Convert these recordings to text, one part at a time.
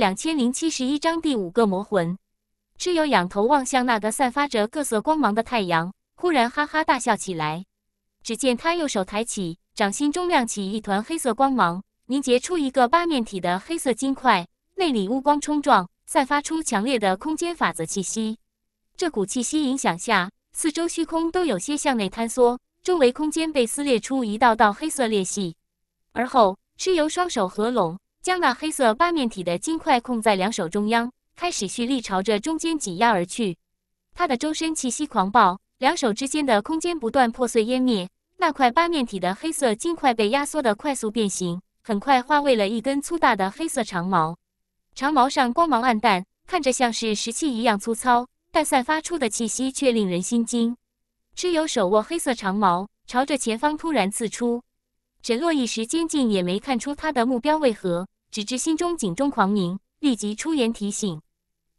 两千零七十一章第五个魔魂。蚩尤仰头望向那个散发着各色光芒的太阳，忽然哈哈大笑起来。只见他右手抬起，掌心中亮起一团黑色光芒，凝结出一个八面体的黑色金块，内里乌光冲撞，散发出强烈的空间法则气息。这股气息影响下，四周虚空都有些向内坍缩，周围空间被撕裂出一道道黑色裂隙。而后，蚩尤双手合拢。将那黑色八面体的金块控在两手中央，开始蓄力，朝着中间挤压而去。他的周身气息狂暴，两手之间的空间不断破碎湮灭。那块八面体的黑色金块被压缩的快速变形，很快化为了一根粗大的黑色长矛。长矛上光芒暗淡，看着像是石器一样粗糙，但散发出的气息却令人心惊。蚩尤手握黑色长矛，朝着前方突然刺出。沈洛一时间竟也没看出他的目标为何，只知心中警钟狂鸣，立即出言提醒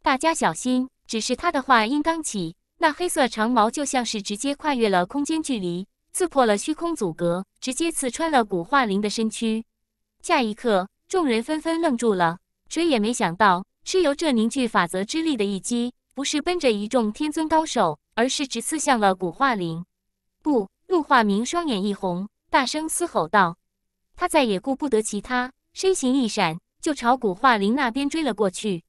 大家小心。只是他的话音刚起，那黑色长矛就像是直接跨越了空间距离，刺破了虚空阻隔，直接刺穿了古化灵的身躯。下一刻，众人纷纷愣住了，谁也没想到，蚩尤这凝聚法则之力的一击，不是奔着一众天尊高手，而是直刺向了古化灵。不，陆化明双眼一红。大声嘶吼道：“他再也顾不得其他，身形一闪，就朝古化灵那边追了过去。”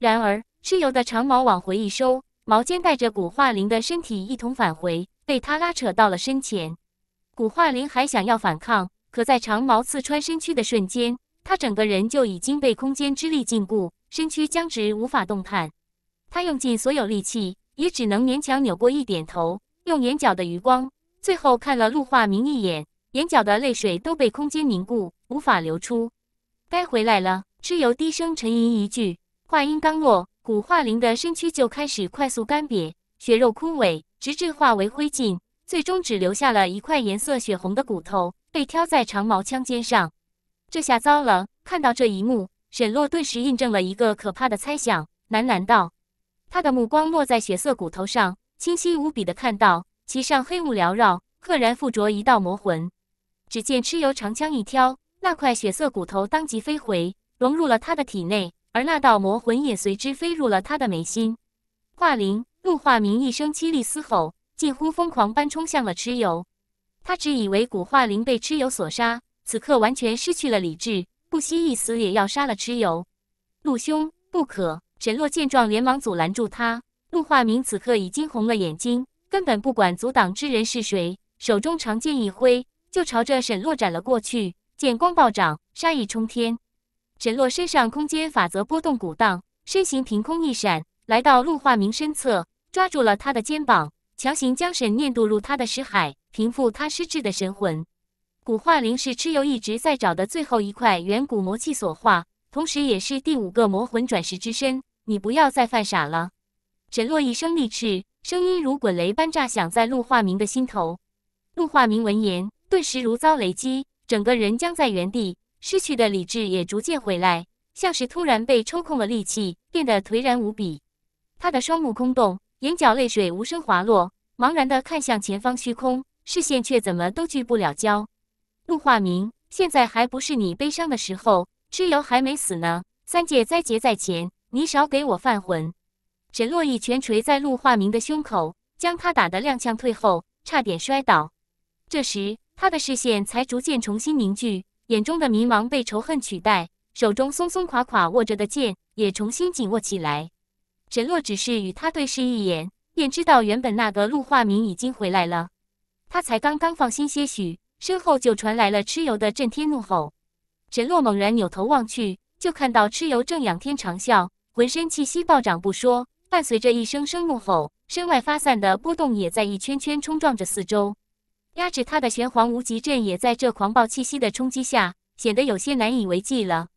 然而，蚩尤的长矛往回一收，矛尖带着古化灵的身体一同返回，被他拉扯到了身前。古化灵还想要反抗，可在长矛刺穿身躯的瞬间，他整个人就已经被空间之力禁锢，身躯僵直，无法动弹。他用尽所有力气，也只能勉强扭过一点头，用眼角的余光最后看了陆化明一眼。眼角的泪水都被空间凝固，无法流出。该回来了，蚩尤低声沉吟一句，话音刚落，古化灵的身躯就开始快速干瘪，血肉枯萎，直至化为灰烬，最终只留下了一块颜色血红的骨头，被挑在长矛枪尖上。这下糟了！看到这一幕，沈洛顿时印证了一个可怕的猜想，喃喃道：“他的目光落在血色骨头上，清晰无比的看到其上黑雾缭绕，赫然附着一道魔魂。”只见蚩尤长枪一挑，那块血色骨头当即飞回，融入了他的体内，而那道魔魂也随之飞入了他的眉心。化灵陆化明一声凄厉嘶吼，近乎疯狂般冲向了蚩尤。他只以为古化灵被蚩尤所杀，此刻完全失去了理智，不惜一死也要杀了蚩尤。陆兄，不可！沈洛见状连忙阻拦住他。陆化明此刻已经红了眼睛，根本不管阻挡之人是谁，手中长剑一挥。就朝着沈洛斩了过去，剑光暴涨，杀意冲天。沈洛身上空间法则波动鼓荡，身形凭空一闪，来到陆化明身侧，抓住了他的肩膀，强行将沈念渡入他的识海，平复他失智的神魂。古化灵是蚩尤一直在找的最后一块远古魔器所化，同时也是第五个魔魂转世之身。你不要再犯傻了！沈洛一声厉叱，声音如滚雷般炸响在陆化明的心头。陆化明闻言。顿时如遭雷击，整个人僵在原地，失去的理智也逐渐回来，像是突然被抽空了力气，变得颓然无比。他的双目空洞，眼角泪水无声滑落，茫然地看向前方虚空，视线却怎么都聚不了焦。陆化明，现在还不是你悲伤的时候，蚩尤还没死呢，三界灾劫在前，你少给我犯浑！沈洛一拳捶在陆化明的胸口，将他打得踉跄退后，差点摔倒。这时。他的视线才逐渐重新凝聚，眼中的迷茫被仇恨取代，手中松松垮垮握着的剑也重新紧握起来。沈洛只是与他对视一眼，便知道原本那个陆化明已经回来了。他才刚刚放心些许，身后就传来了蚩尤的震天怒吼。沈洛猛然扭头望去，就看到蚩尤正仰天长啸，浑身气息暴涨不说，伴随着一声声怒吼，身外发散的波动也在一圈圈冲撞着四周。压制他的玄黄无极阵也在这狂暴气息的冲击下，显得有些难以为继了。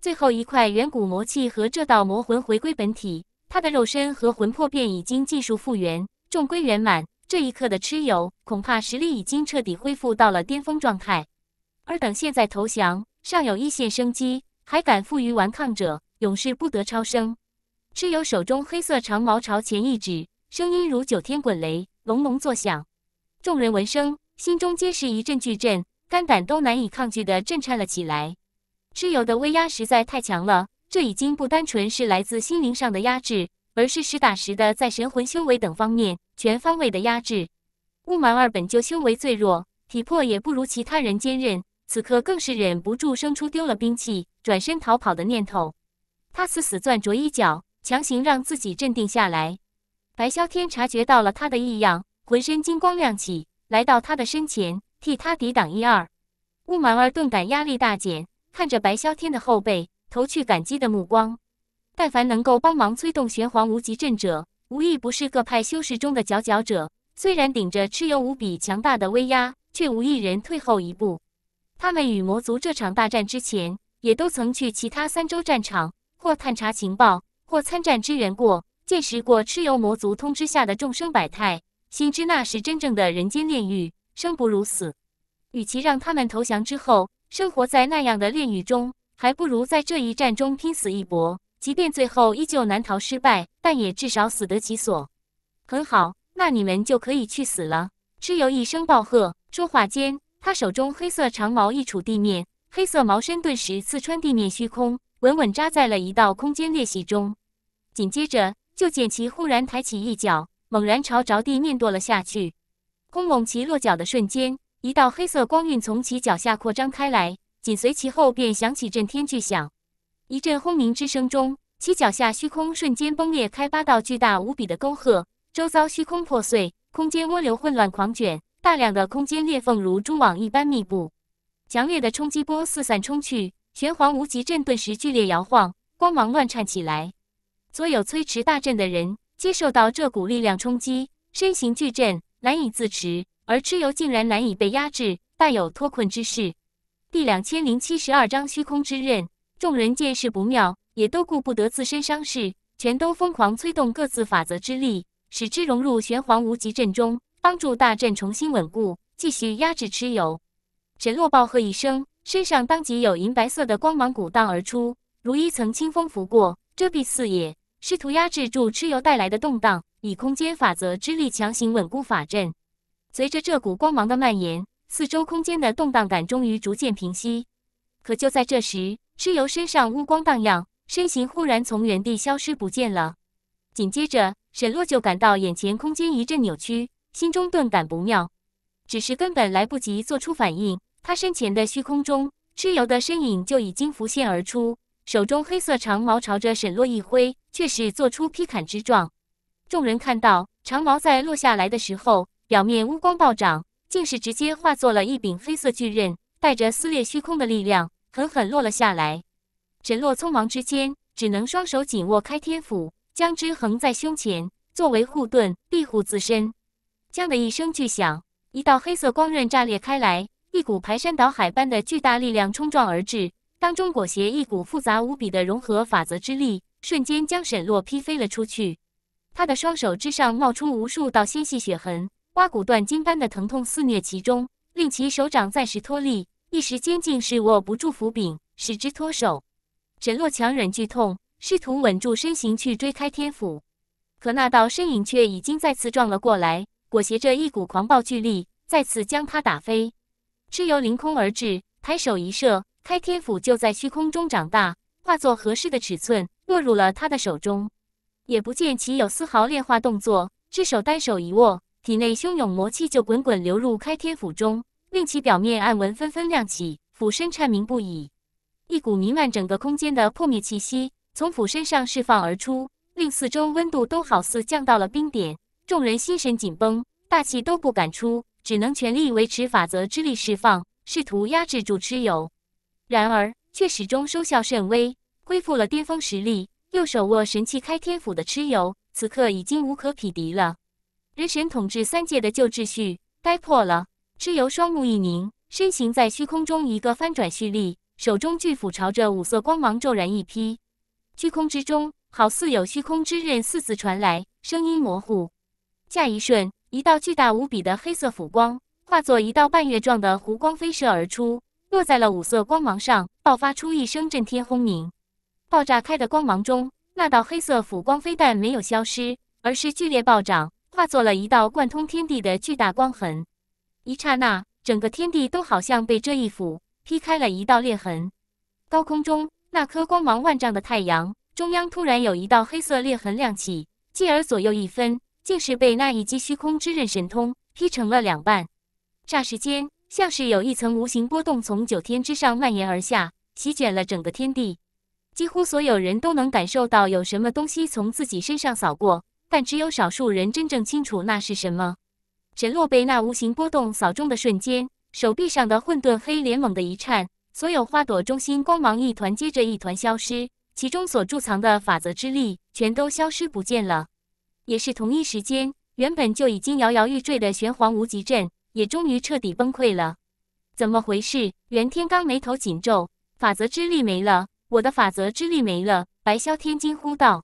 最后一块远古魔器和这道魔魂回归本体，他的肉身和魂魄便已经尽数复原，重归圆满。这一刻的蚩尤，恐怕实力已经彻底恢复到了巅峰状态。尔等现在投降，尚有一线生机；还敢负隅顽抗者，永世不得超生。蚩尤手中黑色长矛朝前一指，声音如九天滚雷，隆隆作响。众人闻声，心中皆是一阵巨震，肝胆都难以抗拒的震颤了起来。蚩尤的威压实在太强了，这已经不单纯是来自心灵上的压制，而是实打实的在神魂、修为等方面全方位的压制。乌蛮二本就修为最弱，体魄也不如其他人坚韧，此刻更是忍不住生出丢了兵器、转身逃跑的念头。他死死攥着衣角，强行让自己镇定下来。白萧天察觉到了他的异样。浑身金光亮起，来到他的身前，替他抵挡一二。乌蛮儿顿感压力大减，看着白霄天的后背，投去感激的目光。但凡能够帮忙催动玄黄无极阵者，无一不是各派修士中的佼佼者。虽然顶着蚩尤无比强大的威压，却无一人退后一步。他们与魔族这场大战之前，也都曾去其他三州战场，或探查情报，或参战支援过，见识过蚩尤魔族通知下的众生百态。心知那是真正的人间炼狱，生不如死。与其让他们投降之后生活在那样的炼狱中，还不如在这一战中拼死一搏。即便最后依旧难逃失败，但也至少死得其所。很好，那你们就可以去死了！蚩尤一声暴喝，说话间，他手中黑色长矛一杵地面，黑色矛身顿时刺穿地面虚空，稳稳扎在了一道空间裂隙中。紧接着，就见其忽然抬起一脚。猛然朝着地面堕了下去。轰隆！其落脚的瞬间，一道黑色光晕从其脚下扩张开来，紧随其后便响起震天巨响。一阵轰鸣之声中，其脚下虚空瞬间崩裂，开八道巨大无比的沟壑，周遭虚空破碎，空间涡流混乱狂卷，大量的空间裂缝如蛛网一般密布，强烈的冲击波四散冲去，玄黄无极阵顿时剧烈摇晃，光芒乱颤起来。所有催驰大阵的人。接受到这股力量冲击，身形巨震，难以自持；而蚩尤竟然难以被压制，带有脱困之势。第两千零七十二章虚空之刃。众人见势不妙，也都顾不得自身伤势，全都疯狂催动各自法则之力，使之融入玄黄无极阵中，帮助大阵重新稳固，继续压制蚩尤。神洛暴喝一声，身上当即有银白色的光芒鼓荡而出，如一层清风拂过，遮蔽四野。试图压制住蚩尤带来的动荡，以空间法则之力强行稳固法阵。随着这股光芒的蔓延，四周空间的动荡感终于逐渐平息。可就在这时，蚩尤身上乌光荡漾，身形忽然从原地消失不见了。紧接着，沈洛就感到眼前空间一阵扭曲，心中顿感不妙。只是根本来不及做出反应，他身前的虚空中，蚩尤的身影就已经浮现而出。手中黑色长矛朝着沈洛一挥，却是做出劈砍之状。众人看到长矛在落下来的时候，表面乌光暴涨，竟是直接化作了一柄黑色巨刃，带着撕裂虚空的力量，狠狠落了下来。沈洛匆忙之间，只能双手紧握开天斧，将之横在胸前，作为护盾庇护自身。砰的一声巨响，一道黑色光刃炸裂开来，一股排山倒海般的巨大力量冲撞而至。当中裹挟一股复杂无比的融合法则之力，瞬间将沈洛劈飞了出去。他的双手之上冒出无数道纤细血痕，挖骨断筋般的疼痛肆虐其中，令其手掌暂时脱力，一时间竟是握不住斧柄，使之脱手。沈洛强忍剧痛，试图稳住身形去追开天斧，可那道身影却已经再次撞了过来，裹挟着一股狂暴巨力，再次将他打飞。蚩尤凌空而至，抬手一射。开天斧就在虚空中长大，化作合适的尺寸，落入了他的手中，也不见其有丝毫炼化动作。只手单手一握，体内汹涌魔气就滚滚流入开天斧中，令其表面暗纹纷纷亮起，斧身颤鸣不已。一股弥漫整个空间的破灭气息从斧身上释放而出，令四周温度都好似降到了冰点。众人心神紧绷，大气都不敢出，只能全力维持法则之力释放，试图压制住蚩尤。然而，却始终收效甚微。恢复了巅峰实力，又手握神器开天斧的蚩尤，此刻已经无可匹敌了。人神统治三界的旧秩序该破了。蚩尤双目一凝，身形在虚空中一个翻转蓄力，手中巨斧朝着五色光芒骤然一劈。虚空之中，好似有虚空之刃四次传来，声音模糊。下一瞬，一道巨大无比的黑色斧光，化作一道半月状的弧光飞射而出。落在了五色光芒上，爆发出一声震天轰鸣。爆炸开的光芒中，那道黑色斧光飞弹没有消失，而是剧烈暴涨，化作了一道贯通天地的巨大光痕。一刹那，整个天地都好像被这一斧劈开了一道裂痕。高空中那颗光芒万丈的太阳中央，突然有一道黑色裂痕亮起，继而左右一分，竟是被那一击虚空之刃神通劈成了两半。霎时间。像是有一层无形波动从九天之上蔓延而下，席卷了整个天地，几乎所有人都能感受到有什么东西从自己身上扫过，但只有少数人真正清楚那是什么。沈洛被那无形波动扫中的瞬间，手臂上的混沌黑莲猛地一颤，所有花朵中心光芒一团接着一团消失，其中所贮藏的法则之力全都消失不见了。也是同一时间，原本就已经摇摇欲坠的玄黄无极阵。也终于彻底崩溃了，怎么回事？袁天罡眉头紧皱，法则之力没了，我的法则之力没了！白霄天惊呼道：“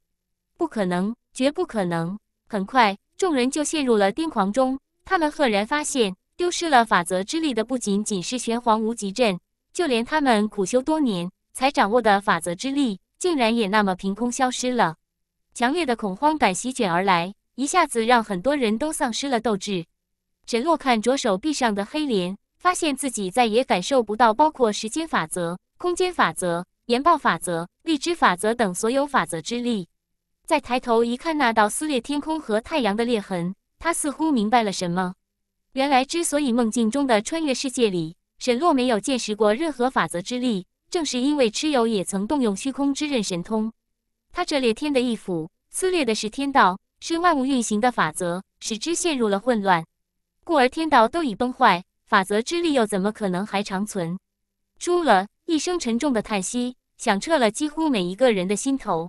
不可能，绝不可能！”很快，众人就陷入了癫狂中。他们赫然发现，丢失了法则之力的不仅仅是玄黄无极阵，就连他们苦修多年才掌握的法则之力，竟然也那么凭空消失了。强烈的恐慌感席卷而来，一下子让很多人都丧失了斗志。沈洛看着手臂上的黑莲，发现自己再也感受不到包括时间法则、空间法则、岩爆法则、力之法则等所有法则之力。再抬头一看那道撕裂天空和太阳的裂痕，他似乎明白了什么。原来，之所以梦境中的穿越世界里，沈洛没有见识过任何法则之力，正是因为蚩尤也曾动用虚空之刃神通。他这裂天的一斧，撕裂的是天道，是万物运行的法则，使之陷入了混乱。故而天道都已崩坏，法则之力又怎么可能还长存？输了一声沉重的叹息，响彻了几乎每一个人的心头。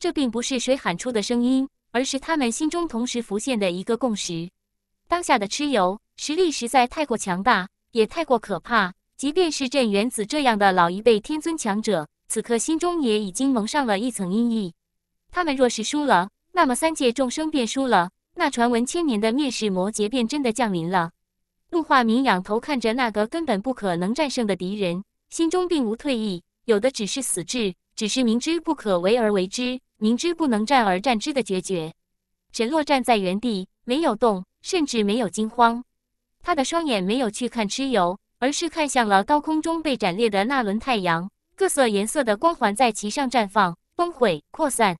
这并不是谁喊出的声音，而是他们心中同时浮现的一个共识。当下的蚩尤实力实在太过强大，也太过可怕，即便是镇元子这样的老一辈天尊强者，此刻心中也已经蒙上了一层阴影。他们若是输了，那么三界众生便输了。那传闻千年的灭世魔劫便真的降临了。陆化明仰头看着那个根本不可能战胜的敌人，心中并无退意，有的只是死志，只是明知不可为而为之，明知不能战而战之的决绝。沈洛站在原地没有动，甚至没有惊慌。他的双眼没有去看蚩尤，而是看向了高空中被斩裂的那轮太阳，各色颜色的光环在其上绽放、崩毁、扩散。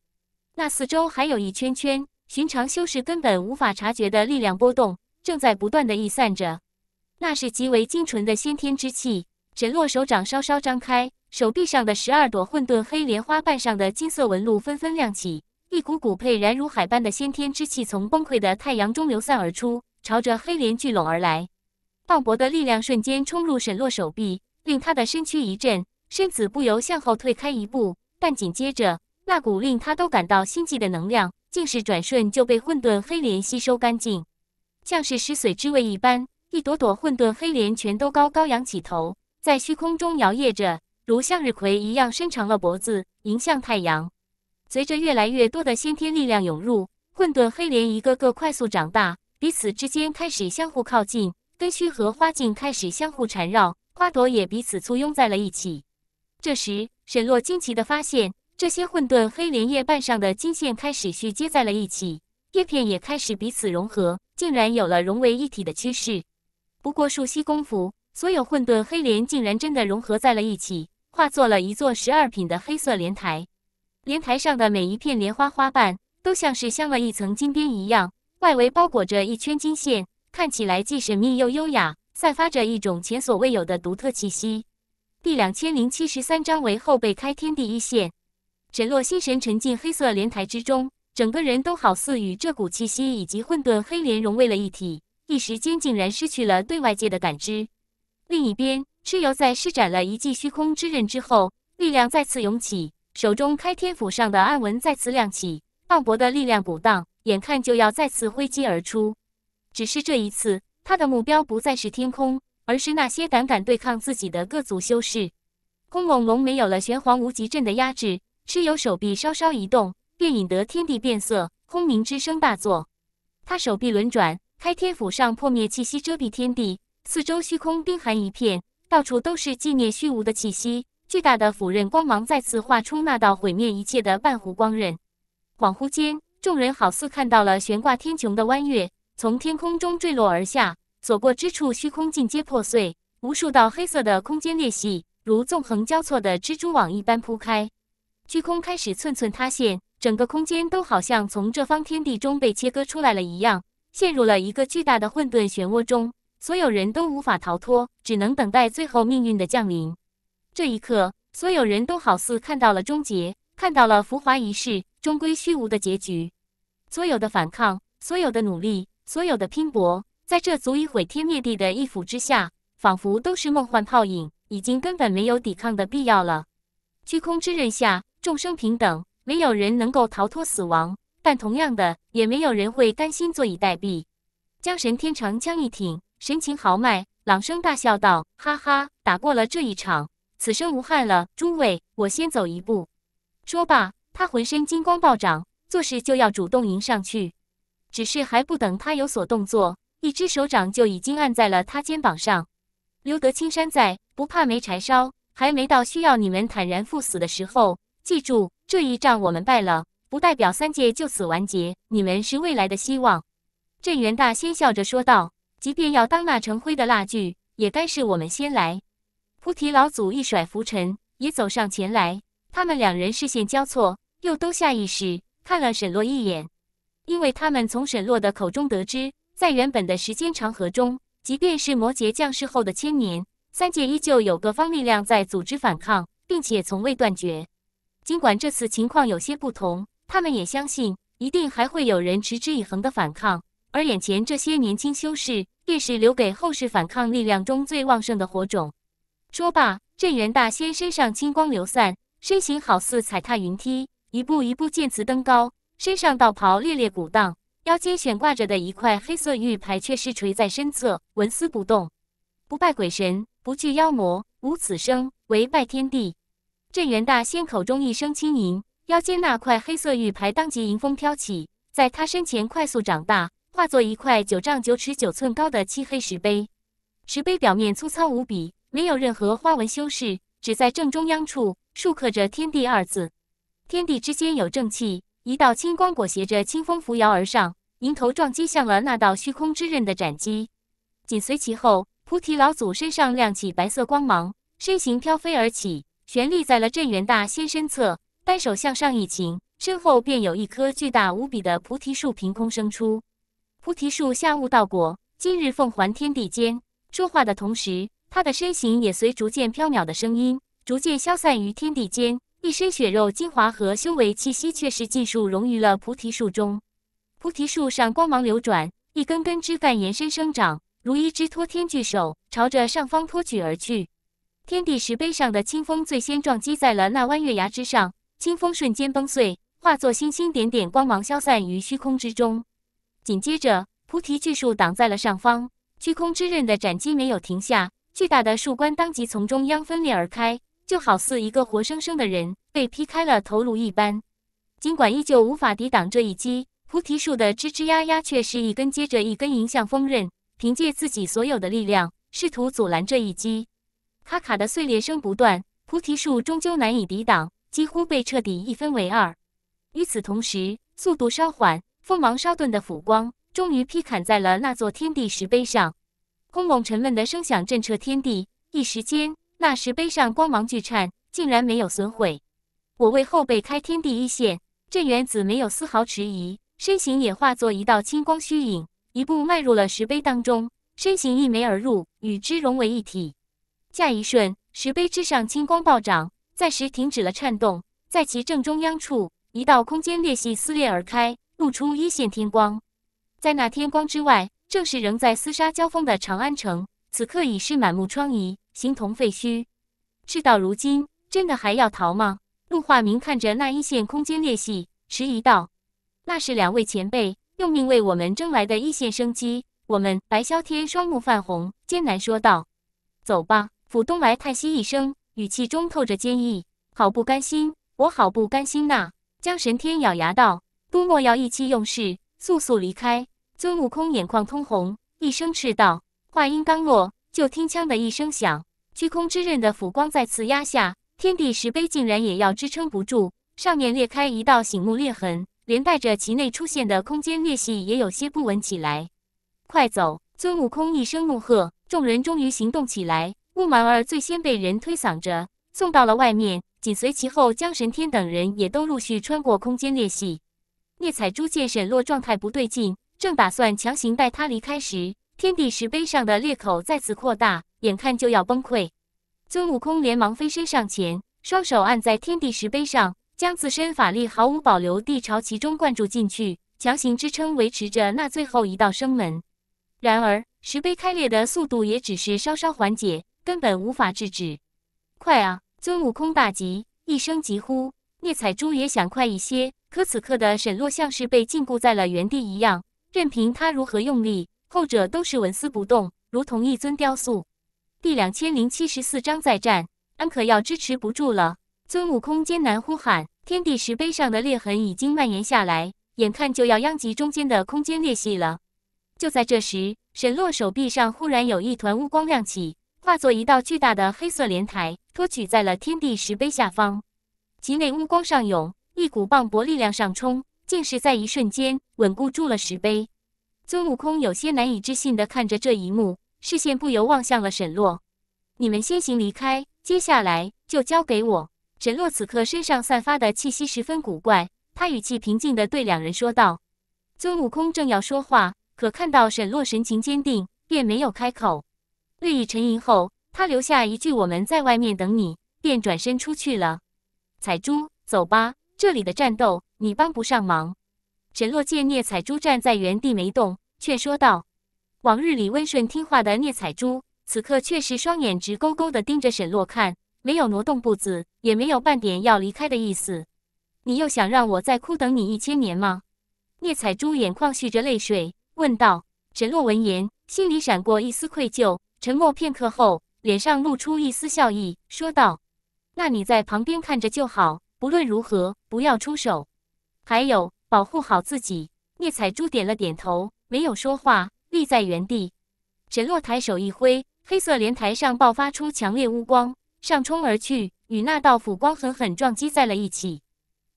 那四周还有一圈圈。寻常修士根本无法察觉的力量波动正在不断的溢散着，那是极为精纯的先天之气。沈洛手掌稍稍张开，手臂上的十二朵混沌黑莲花瓣上的金色纹路纷纷亮起，一股股沛然如海般的先天之气从崩溃的太阳中流散而出，朝着黑莲聚拢而来。磅礴的力量瞬间冲入沈洛手臂，令他的身躯一震，身子不由向后退开一步。但紧接着，那股令他都感到心悸的能量。竟是转瞬就被混沌黑莲吸收干净，像是食髓之味一般。一朵朵混沌黑莲全都高高扬起头，在虚空中摇曳着，如向日葵一样伸长了脖子迎向太阳。随着越来越多的先天力量涌入，混沌黑莲一个个快速长大，彼此之间开始相互靠近，根须和花茎开始相互缠绕，花朵也彼此簇拥在了一起。这时，沈洛惊奇地发现。这些混沌黑莲叶瓣上的金线开始续接在了一起，叶片也开始彼此融合，竟然有了融为一体的趋势。不过数息功夫，所有混沌黑莲竟然真的融合在了一起，化作了一座十二品的黑色莲台。莲台上的每一片莲花花瓣都像是镶了一层金边一样，外围包裹着一圈金线，看起来既神秘又优雅，散发着一种前所未有的独特气息。第两千零七十三章为后辈开天地一线。沈洛心神沉浸黑色莲台之中，整个人都好似与这股气息以及混沌黑莲融为了一体，一时间竟然失去了对外界的感知。另一边，蚩尤在施展了一记虚空之刃之后，力量再次涌起，手中开天斧上的暗纹再次亮起，磅礴的力量鼓荡，眼看就要再次挥击而出。只是这一次，他的目标不再是天空，而是那些胆敢对抗自己的各族修士。空猛龙没有了玄黄无极阵的压制。蚩尤手臂稍稍一动，便引得天地变色，轰鸣之声大作。他手臂轮转，开天斧上破灭气息遮蔽天地，四周虚空冰寒一片，到处都是寂灭虚无的气息。巨大的斧刃光芒再次化出那道毁灭一切的半弧光刃。恍惚间，众人好似看到了悬挂天穹的弯月从天空中坠落而下，所过之处虚空尽皆破碎，无数道黑色的空间裂隙如纵横交错的蜘蛛网一般铺开。虚空开始寸寸塌陷，整个空间都好像从这方天地中被切割出来了一样，陷入了一个巨大的混沌漩涡中，所有人都无法逃脱，只能等待最后命运的降临。这一刻，所有人都好似看到了终结，看到了浮华一世终归虚无的结局。所有的反抗，所有的努力，所有的拼搏，在这足以毁天灭地的一斧之下，仿佛都是梦幻泡影，已经根本没有抵抗的必要了。虚空之刃下。众生平等，没有人能够逃脱死亡，但同样的，也没有人会甘心坐以待毙。江神天长枪一挺，神情豪迈，朗声大笑道：“哈哈，打过了这一场，此生无憾了。诸位，我先走一步。”说罢，他浑身金光暴涨，做事就要主动迎上去。只是还不等他有所动作，一只手掌就已经按在了他肩膀上。“留得青山在，不怕没柴烧。还没到需要你们坦然赴死的时候。”记住，这一仗我们败了，不代表三界就此完结。你们是未来的希望。”镇元大仙笑着说道，“即便要当那成灰的蜡炬，也该是我们先来。”菩提老祖一甩拂尘，也走上前来。他们两人视线交错，又都下意识看了沈洛一眼，因为他们从沈洛的口中得知，在原本的时间长河中，即便是魔羯降世后的千年，三界依旧有各方力量在组织反抗，并且从未断绝。尽管这次情况有些不同，他们也相信一定还会有人持之以恒的反抗。而眼前这些年轻修士，便是留给后世反抗力量中最旺盛的火种。说罢，镇元大仙身上金光流散，身形好似踩踏云梯，一步一步渐次登高，身上道袍猎猎鼓荡，腰间悬挂着的一块黑色玉牌却是垂在身侧，纹丝不动。不拜鬼神，不惧妖魔，无此生唯拜天地。镇元大仙口中一声轻吟，腰间那块黑色玉牌当即迎风飘起，在他身前快速长大，化作一块九丈九尺九寸高的漆黑石碑。石碑表面粗糙无比，没有任何花纹修饰，只在正中央处竖刻着“天地”二字。天地之间有正气，一道青光裹挟着清风扶摇而上，迎头撞击向了那道虚空之刃的斩击。紧随其后，菩提老祖身上亮起白色光芒，身形飘飞而起。悬立在了镇元大仙身侧，单手向上一擎，身后便有一棵巨大无比的菩提树凭空生出。菩提树下悟道果，今日奉还天地间。说话的同时，他的身形也随逐渐飘渺的声音，逐渐消散于天地间。一身血肉精华和修为气息，却是尽数融于了菩提树中。菩提树上光芒流转，一根根枝干延伸生长，如一只托天巨手，朝着上方托举而去。天地石碑上的清风最先撞击在了那弯月牙之上，清风瞬间崩碎，化作星星点点光芒消散于虚空之中。紧接着，菩提巨树挡在了上方，虚空之刃的斩击没有停下，巨大的树冠当即从中央分裂而开，就好似一个活生生的人被劈开了头颅一般。尽管依旧无法抵挡这一击，菩提树的吱吱呀呀却是一根接着一根迎向风刃，凭借自己所有的力量试图阻拦这一击。咔咔的碎裂声不断，菩提树终究难以抵挡，几乎被彻底一分为二。与此同时，速度稍缓，锋芒稍钝的斧光终于劈砍在了那座天地石碑上，空蒙沉闷的声响震彻天地。一时间，那石碑上光芒巨颤，竟然没有损毁。我为后辈开天地一线，镇元子没有丝毫迟疑，身形也化作一道青光虚影，一步迈入了石碑当中，身形一没而入，与之融为一体。下一瞬，石碑之上青光暴涨，暂时停止了颤动。在其正中央处，一道空间裂隙撕裂而开，露出一线天光。在那天光之外，正是仍在厮杀交锋的长安城，此刻已是满目疮痍，形同废墟。事到如今，真的还要逃吗？陆化明看着那一线空间裂隙，迟疑道：“那是两位前辈用命为我们争来的一线生机。”我们白霄天双目泛红，艰难说道：“走吧。”府东来叹息一声，语气中透着坚毅，好不甘心，我好不甘心呐！江神天咬牙道：“都莫要意气用事，速速离开！”孙悟空眼眶通红，一声斥道。话音刚落，就听“枪”的一声响，虚空之刃的斧光再次压下，天地石碑竟然也要支撑不住，上面裂开一道醒目裂痕，连带着其内出现的空间裂隙也有些不稳起来。快走！孙悟空一声怒喝，众人终于行动起来。木蛮儿最先被人推搡着送到了外面，紧随其后，江神天等人也都陆续穿过空间裂隙。聂彩珠见沈洛状态不对劲，正打算强行带他离开时，天地石碑上的裂口再次扩大，眼看就要崩溃。孙悟空连忙飞身上前，双手按在天地石碑上，将自身法力毫无保留地朝其中灌注进去，强行支撑维持着那最后一道生门。然而，石碑开裂的速度也只是稍稍缓解。根本无法制止！快啊！孙悟空大急，一声急呼。聂彩珠也想快一些，可此刻的沈洛像是被禁锢在了原地一样，任凭他如何用力，后者都是纹丝不动，如同一尊雕塑。第两千零七十四章再战，安可要支持不住了。孙悟空艰难呼喊，天地石碑上的裂痕已经蔓延下来，眼看就要殃及中间的空间裂隙了。就在这时，沈洛手臂上忽然有一团乌光亮起。化作一道巨大的黑色莲台，托举在了天地石碑下方。其内乌光上涌，一股磅礴力量上冲，竟是在一瞬间稳固住了石碑。孙悟空有些难以置信地看着这一幕，视线不由望向了沈洛：“你们先行离开，接下来就交给我。”沈洛此刻身上散发的气息十分古怪，他语气平静地对两人说道。孙悟空正要说话，可看到沈洛神情坚定，便没有开口。略一沉吟后，他留下一句“我们在外面等你”，便转身出去了。彩珠，走吧，这里的战斗你帮不上忙。沈洛见聂彩珠站在原地没动，却说道：“往日里温顺听话的聂彩珠，此刻却是双眼直勾勾地盯着沈洛看，没有挪动步子，也没有半点要离开的意思。你又想让我再哭等你一千年吗？”聂彩珠眼眶蓄着泪水问道。沈洛闻言，心里闪过一丝愧疚。沉默片刻后，脸上露出一丝笑意，说道：“那你在旁边看着就好，不论如何，不要出手，还有保护好自己。”聂彩珠点了点头，没有说话，立在原地。沈洛抬手一挥，黑色莲台上爆发出强烈乌光，上冲而去，与那道斧光狠狠撞击在了一起。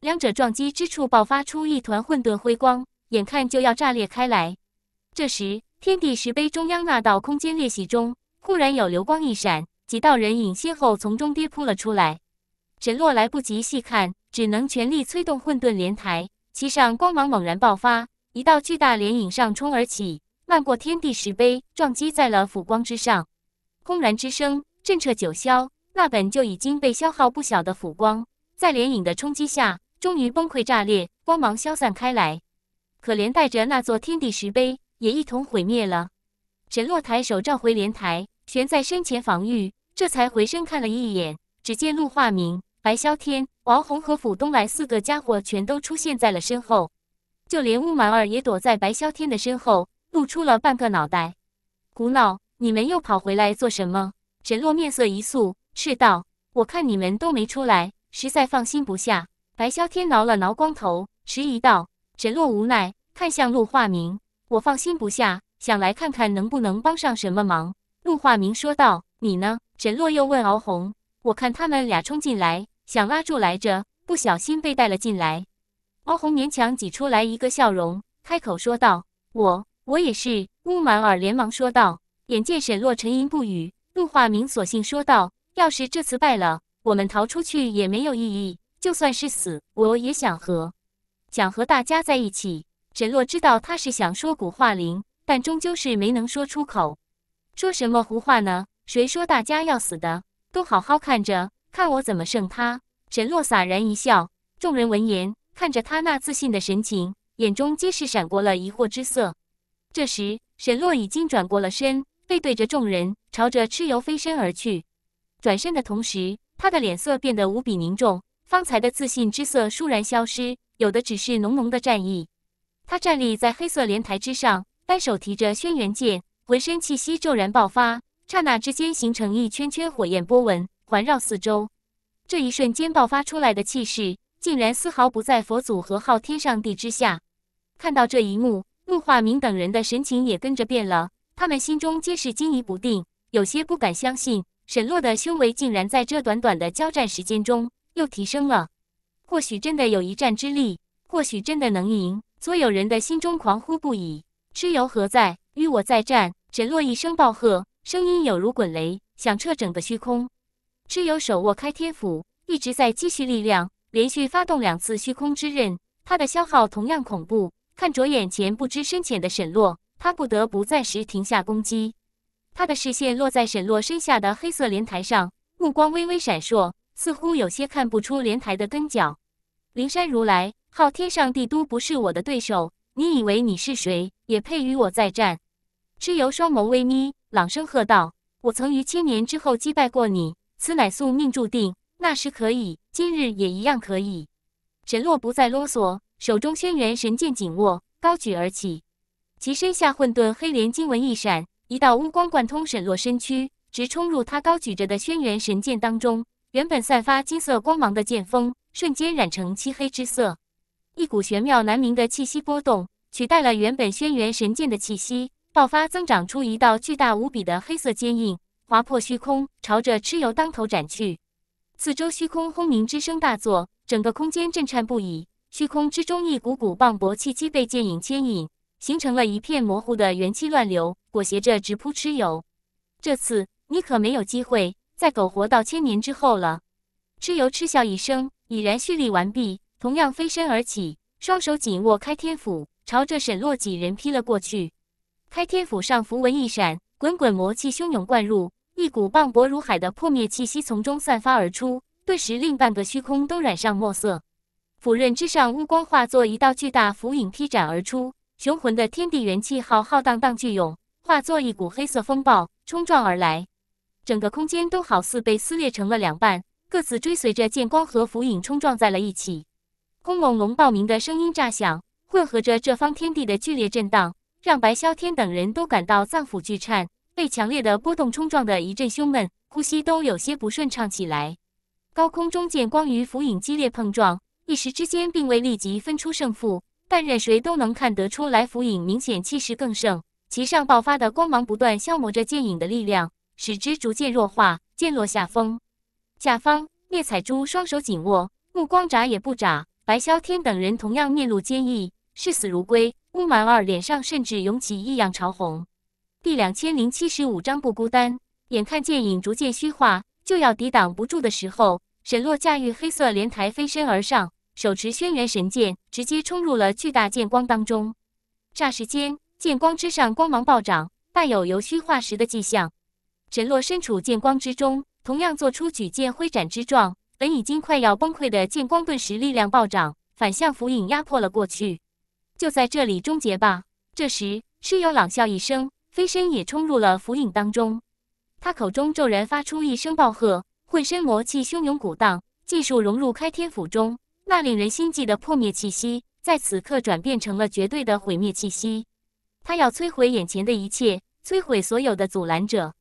两者撞击之处爆发出一团混沌辉光，眼看就要炸裂开来。这时，天地石碑中央那道空间裂隙中，忽然有流光一闪，几道人影先后从中跌扑了出来。沈洛来不及细看，只能全力催动混沌莲台，其上光芒猛然爆发，一道巨大莲影上冲而起，漫过天地石碑，撞击在了斧光之上。轰然之声震彻九霄，那本就已经被消耗不小的斧光，在莲影的冲击下，终于崩溃炸裂，光芒消散开来，可连带着那座天地石碑。也一同毁灭了。沈洛抬手召回莲台，悬在身前防御，这才回身看了一眼，只见陆化明、白霄天、王红和府东来四个家伙全都出现在了身后，就连乌蛮儿也躲在白霄天的身后，露出了半个脑袋。胡闹！你们又跑回来做什么？沈洛面色一肃，斥道：“我看你们都没出来，实在放心不下。”白霄天挠了挠光头，迟疑道：“沈洛，无奈看向陆化明。”我放心不下，想来看看能不能帮上什么忙。”陆化明说道。“你呢？”沈洛又问敖红。“我看他们俩冲进来，想拉住来着，不小心被带了进来。”敖红勉强挤出来一个笑容，开口说道：“我……我也是。”乌满尔连忙说道。眼见沈洛沉吟不语，陆化明索性说道：“要是这次败了，我们逃出去也没有意义。就算是死，我也想和……想和大家在一起。”沈洛知道他是想说古话灵，但终究是没能说出口。说什么胡话呢？谁说大家要死的？都好好看着，看我怎么胜他。沈洛洒然一笑，众人闻言，看着他那自信的神情，眼中皆是闪过了疑惑之色。这时，沈洛已经转过了身，背对着众人，朝着蚩尤飞身而去。转身的同时，他的脸色变得无比凝重，方才的自信之色倏然消失，有的只是浓浓的战意。他站立在黑色莲台之上，单手提着轩辕剑，浑身气息骤然爆发，刹那之间形成一圈圈火焰波纹环绕四周。这一瞬间爆发出来的气势，竟然丝毫不在佛祖和昊天上帝之下。看到这一幕，陆化明等人的神情也跟着变了，他们心中皆是惊疑不定，有些不敢相信沈洛的修为竟然在这短短的交战时间中又提升了。或许真的有一战之力，或许真的能赢。所有人的心中狂呼不已：“蚩尤何在？与我再战！”沈洛一声暴喝，声音有如滚雷，响彻整个虚空。蚩尤手握开天斧，一直在积蓄力量，连续发动两次虚空之刃，他的消耗同样恐怖。看着眼前不知深浅的沈洛，他不得不暂时停下攻击。他的视线落在沈洛身下的黑色莲台上，目光微微闪烁，似乎有些看不出莲台的根脚。灵山如来。昊天上帝都不是我的对手，你以为你是谁？也配与我再战？蚩尤双眸微眯，朗声喝道：“我曾于千年之后击败过你，此乃宿命注定。那时可以，今日也一样可以。”沈洛不再啰嗦，手中轩辕神剑紧握，高举而起。其身下混沌黑莲经纹一闪，一道乌光贯通沈洛身躯，直冲入他高举着的轩辕神剑当中。原本散发金色光芒的剑锋，瞬间染成漆黑之色。一股玄妙难明的气息波动，取代了原本轩辕神剑的气息爆发，增长出一道巨大无比的黑色坚硬，划破虚空，朝着蚩尤当头斩去。四周虚空轰鸣之声大作，整个空间震颤不已。虚空之中，一股股磅礴气机被剑影牵引，形成了一片模糊的元气乱流，裹挟着直扑蚩尤。这次你可没有机会再苟活到千年之后了！蚩尤嗤笑一声，已然蓄力完毕。同样飞身而起，双手紧握开天斧，朝着沈洛几人劈了过去。开天斧上符文一闪，滚滚魔气汹涌灌入，一股磅礴如海的破灭气息从中散发而出，顿时令半个虚空都染上墨色。斧刃之上乌光化作一道巨大斧影劈斩而出，雄浑的天地元气浩浩荡荡巨涌，化作一股黑色风暴冲撞而来，整个空间都好似被撕裂成了两半，各自追随着剑光和斧影冲撞在了一起。轰隆隆爆鸣的声音炸响，混合着这方天地的剧烈震荡，让白霄天等人都感到脏腑剧颤，被强烈的波动冲撞的一阵胸闷，呼吸都有些不顺畅起来。高空中剑光与浮影激烈碰撞，一时之间并未立即分出胜负，但任谁都能看得出来，浮影明显气势更盛，其上爆发的光芒不断消磨着剑影的力量，使之逐渐弱化，剑落下风。甲方聂彩珠双手紧握，目光眨也不眨。白霄天等人同样面露坚毅，视死如归。乌蛮二脸上甚至涌起异样潮红。第两千零七十五章不孤单。眼看剑影逐渐虚化，就要抵挡不住的时候，沈洛驾驭黑色莲台飞身而上，手持轩辕神剑，直接冲入了巨大剑光当中。霎时间，剑光之上光芒暴涨，带有由虚化时的迹象。沈洛身处剑光之中，同样做出举剑挥斩之状。本已经快要崩溃的剑光顿时力量暴涨，反向符影压迫了过去。就在这里终结吧！这时，室友朗笑一声，飞身也冲入了符影当中。他口中骤然发出一声暴喝，浑身魔气汹涌鼓荡，技术融入开天府中。那令人心悸的破灭气息，在此刻转变成了绝对的毁灭气息。他要摧毁眼前的一切，摧毁所有的阻拦者。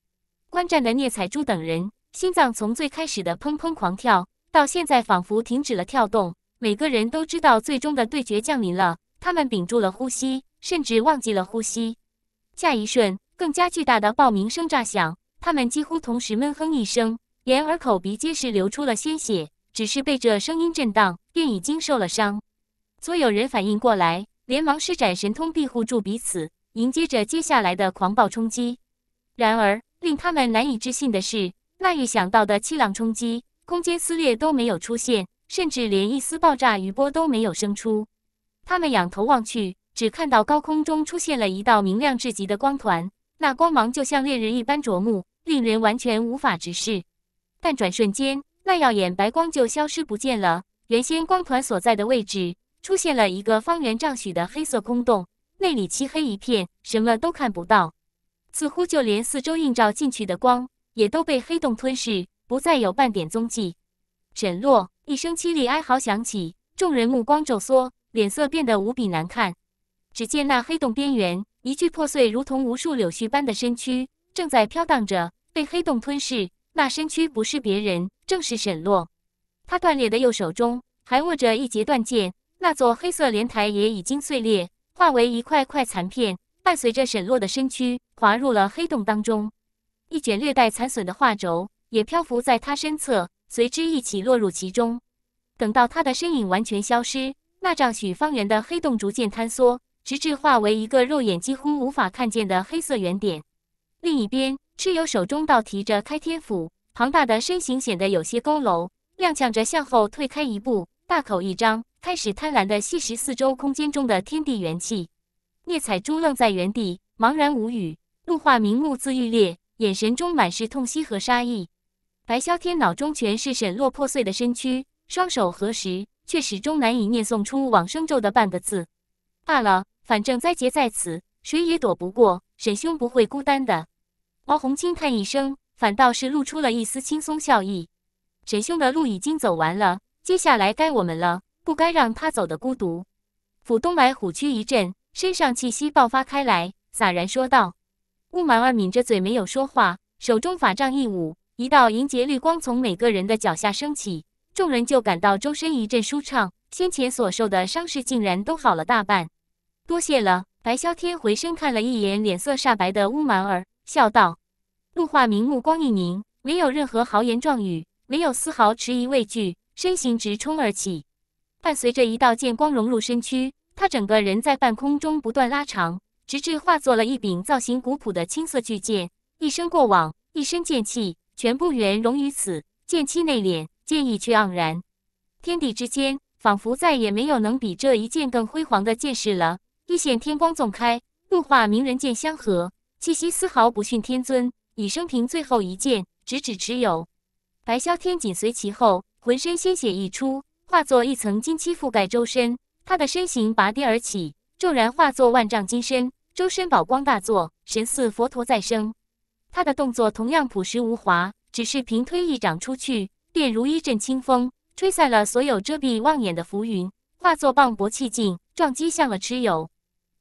观战的聂彩珠等人。心脏从最开始的砰砰狂跳，到现在仿佛停止了跳动。每个人都知道最终的对决降临了，他们屏住了呼吸，甚至忘记了呼吸。下一瞬，更加巨大的爆鸣声炸响，他们几乎同时闷哼一声，眼耳口鼻皆是流出了鲜血，只是被这声音震荡，便已经受了伤。所有人反应过来，连忙施展神通庇护住彼此，迎接着接下来的狂暴冲击。然而，令他们难以置信的是。那预想到的气浪冲击、空间撕裂都没有出现，甚至连一丝爆炸余波都没有生出。他们仰头望去，只看到高空中出现了一道明亮至极的光团，那光芒就像烈日一般灼目，令人完全无法直视。但转瞬间，那耀眼白光就消失不见了。原先光团所在的位置出现了一个方圆丈许的黑色空洞，内里漆黑一片，什么都看不到，似乎就连四周映照进去的光。也都被黑洞吞噬，不再有半点踪迹。沈洛一声凄厉哀嚎响起，众人目光骤缩，脸色变得无比难看。只见那黑洞边缘，一具破碎如同无数柳絮般的身躯正在飘荡着，被黑洞吞噬。那身躯不是别人，正是沈洛。他断裂的右手中还握着一截断剑，那座黑色莲台也已经碎裂，化为一块块残片，伴随着沈洛的身躯滑入了黑洞当中。一卷略带残损的画轴也漂浮在他身侧，随之一起落入其中。等到他的身影完全消失，那丈许方圆的黑洞逐渐坍缩，直至化为一个肉眼几乎无法看见的黑色圆点。另一边，蚩尤手中倒提着开天斧，庞大的身形显得有些佝偻，踉跄着向后退开一步，大口一张，开始贪婪地吸食四周空间中的天地元气。聂彩珠愣在原地，茫然无语。陆化明目自欲裂。眼神中满是痛惜和杀意，白潇天脑中全是沈落破碎的身躯，双手合十，却始终难以念诵出往生咒的半个字。罢了，反正灾劫在此，谁也躲不过。沈兄不会孤单的。王红轻叹一声，反倒是露出了一丝轻松笑意。沈兄的路已经走完了，接下来该我们了。不该让他走的孤独。府东来虎躯一震，身上气息爆发开来，洒然说道。乌蛮儿抿着嘴没有说话，手中法杖一舞，一道莹洁绿光从每个人的脚下升起，众人就感到周身一阵舒畅，先前所受的伤势竟然都好了大半。多谢了。白霄天回身看了一眼脸色煞白的乌蛮儿，笑道。陆化明目光一凝，没有任何豪言壮语，没有丝毫迟疑畏惧，身形直冲而起，伴随着一道剑光融入身躯，他整个人在半空中不断拉长。直至化作了一柄造型古朴的青色巨剑，一身过往，一身剑气，全部圆融于此。剑气内敛，剑意却盎然。天地之间，仿佛再也没有能比这一剑更辉煌的剑士了。一线天光纵开，怒化鸣人剑相合，气息丝毫不逊天尊。以生平最后一剑，直指持有白霄天，紧随其后，浑身鲜血溢出，化作一层金漆覆盖周身。他的身形拔地而起。骤然化作万丈金身，周身宝光大作，神似佛陀再生。他的动作同样朴实无华，只是平推一掌出去，便如一阵清风，吹散了所有遮蔽望眼的浮云，化作磅礴气劲撞击向了蚩尤。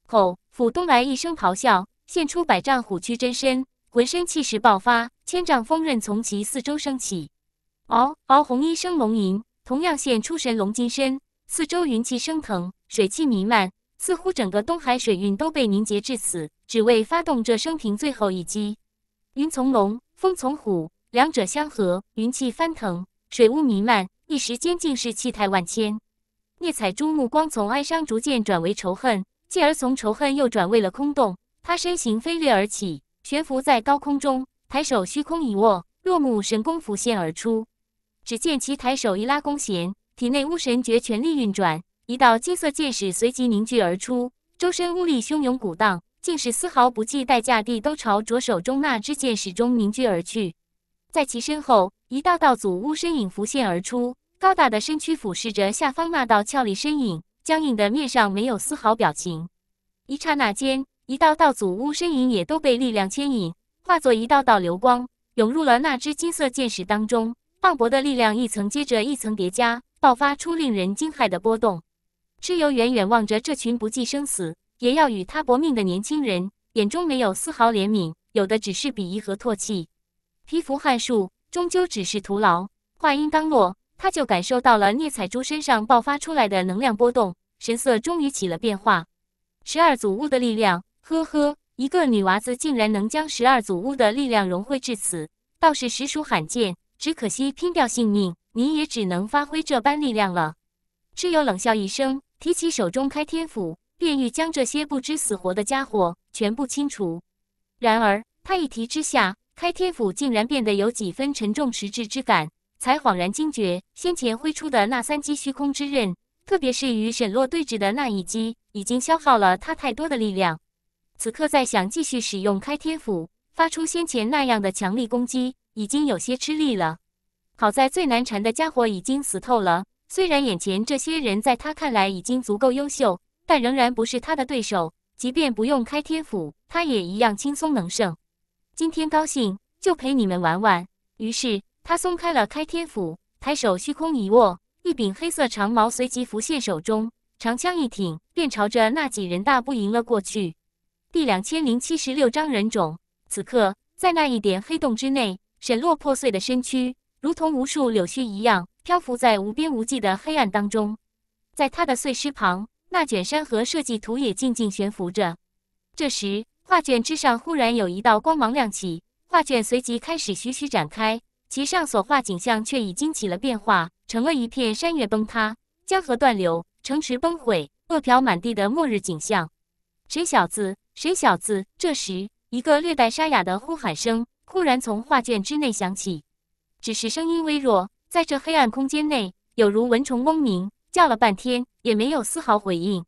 吼！府东来一声咆哮，现出百丈虎躯真身，浑身气势爆发，千丈风刃从其四周升起。嗷！嗷！红一声龙吟，同样现出神龙金身，四周云气升腾，水汽弥漫。似乎整个东海水运都被凝结至此，只为发动这生平最后一击。云从龙，风从虎，两者相合，云气翻腾，水雾弥漫，一时间竟是气态万千。聂彩珠目光从哀伤逐渐转为仇恨，继而从仇恨又转为了空洞。他身形飞掠而起，悬浮在高空中，抬手虚空一握，若木神功浮现而出。只见其抬手一拉弓弦，体内巫神诀全力运转。一道金色剑矢随即凝聚而出，周身乌力汹涌鼓荡，竟是丝毫不计代价地都朝着手中那支剑矢中凝聚而去。在其身后，一道道祖巫身影浮现而出，高大的身躯俯视着下方那道俏丽身影，僵硬的面上没有丝毫表情。一刹那间，一道道祖巫身影也都被力量牵引，化作一道道流光，涌入了那只金色剑矢当中。磅礴的力量一层接着一层叠加，爆发出令人惊骇的波动。蚩尤远远望着这群不计生死也要与他搏命的年轻人，眼中没有丝毫怜悯，有的只是鄙夷和唾弃。蚍蜉撼树，终究只是徒劳。话音刚落，他就感受到了聂彩珠身上爆发出来的能量波动，神色终于起了变化。十二祖巫的力量，呵呵，一个女娃子竟然能将十二祖巫的力量融汇至此，倒是实属罕见。只可惜拼掉性命，你也只能发挥这般力量了。蚩尤冷笑一声。提起手中开天斧，便欲将这些不知死活的家伙全部清除。然而他一提之下，开天斧竟然变得有几分沉重实质之感，才恍然惊觉，先前挥出的那三击虚空之刃，特别是与沈洛对峙的那一击，已经消耗了他太多的力量。此刻再想继续使用开天斧发出先前那样的强力攻击，已经有些吃力了。好在最难缠的家伙已经死透了。虽然眼前这些人在他看来已经足够优秀，但仍然不是他的对手。即便不用开天斧，他也一样轻松能胜。今天高兴，就陪你们玩玩。于是他松开了开天斧，抬手虚空一握，一柄黑色长矛随即浮现手中，长枪一挺，便朝着那几人大步迎了过去。第两千零七十六章人种。此刻，在那一点黑洞之内，沈洛破碎的身躯如同无数柳絮一样。漂浮在无边无际的黑暗当中，在他的碎尸旁，那卷山河设计图也静静悬浮着。这时，画卷之上忽然有一道光芒亮起，画卷随即开始徐徐展开，其上所画景象却已经起了变化，成了一片山岳崩塌、江河断流、城池崩毁、饿殍满地的末日景象。谁小子？谁小子？这时，一个略带沙哑的呼喊声忽然从画卷之内响起，只是声音微弱。在这黑暗空间内，有如蚊虫嗡鸣，叫了半天也没有丝毫回应。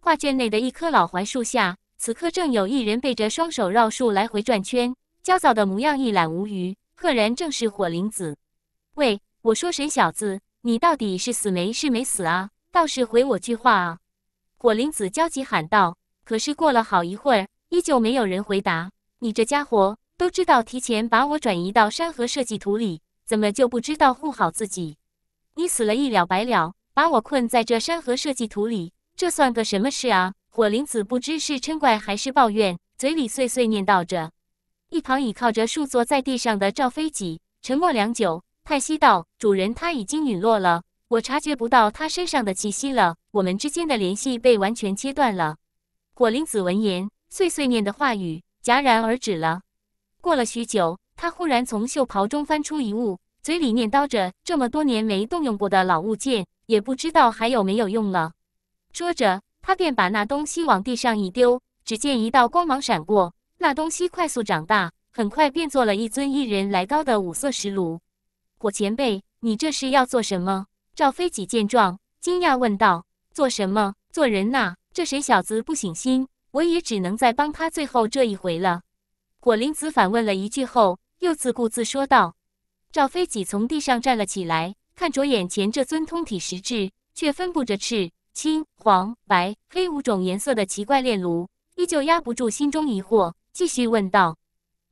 画卷内的一棵老槐树下，此刻正有一人背着双手绕树来回转圈，焦躁的模样一览无余，赫然正是火灵子。喂，我说谁小子，你到底是死没是没死啊？倒是回我句话啊！火灵子焦急喊道。可是过了好一会儿，依旧没有人回答。你这家伙都知道提前把我转移到山河设计图里。怎么就不知道护好自己？你死了，一了百了，把我困在这山河设计图里，这算个什么事啊？火灵子不知是嗔怪还是抱怨，嘴里碎碎念叨着。一旁倚靠着树坐在地上的赵飞己沉默良久，叹息道：“主人他已经陨落了，我察觉不到他身上的气息了，我们之间的联系被完全切断了。”火灵子闻言，碎碎念的话语戛然而止了。过了许久，他忽然从袖袍中翻出一物。嘴里念叨着这么多年没动用过的老物件，也不知道还有没有用了。说着，他便把那东西往地上一丢，只见一道光芒闪过，那东西快速长大，很快变做了一尊一人来高的五色石炉。火前辈，你这是要做什么？赵飞己见状，惊讶问道：“做什么？做人呐！这沈小子不省心，我也只能再帮他最后这一回了。”火灵子反问了一句后，又自顾自说道。赵飞几从地上站了起来，看着眼前这尊通体石质却分布着赤、青、黄、白、黑五种颜色的奇怪炼炉，依旧压不住心中疑惑，继续问道：“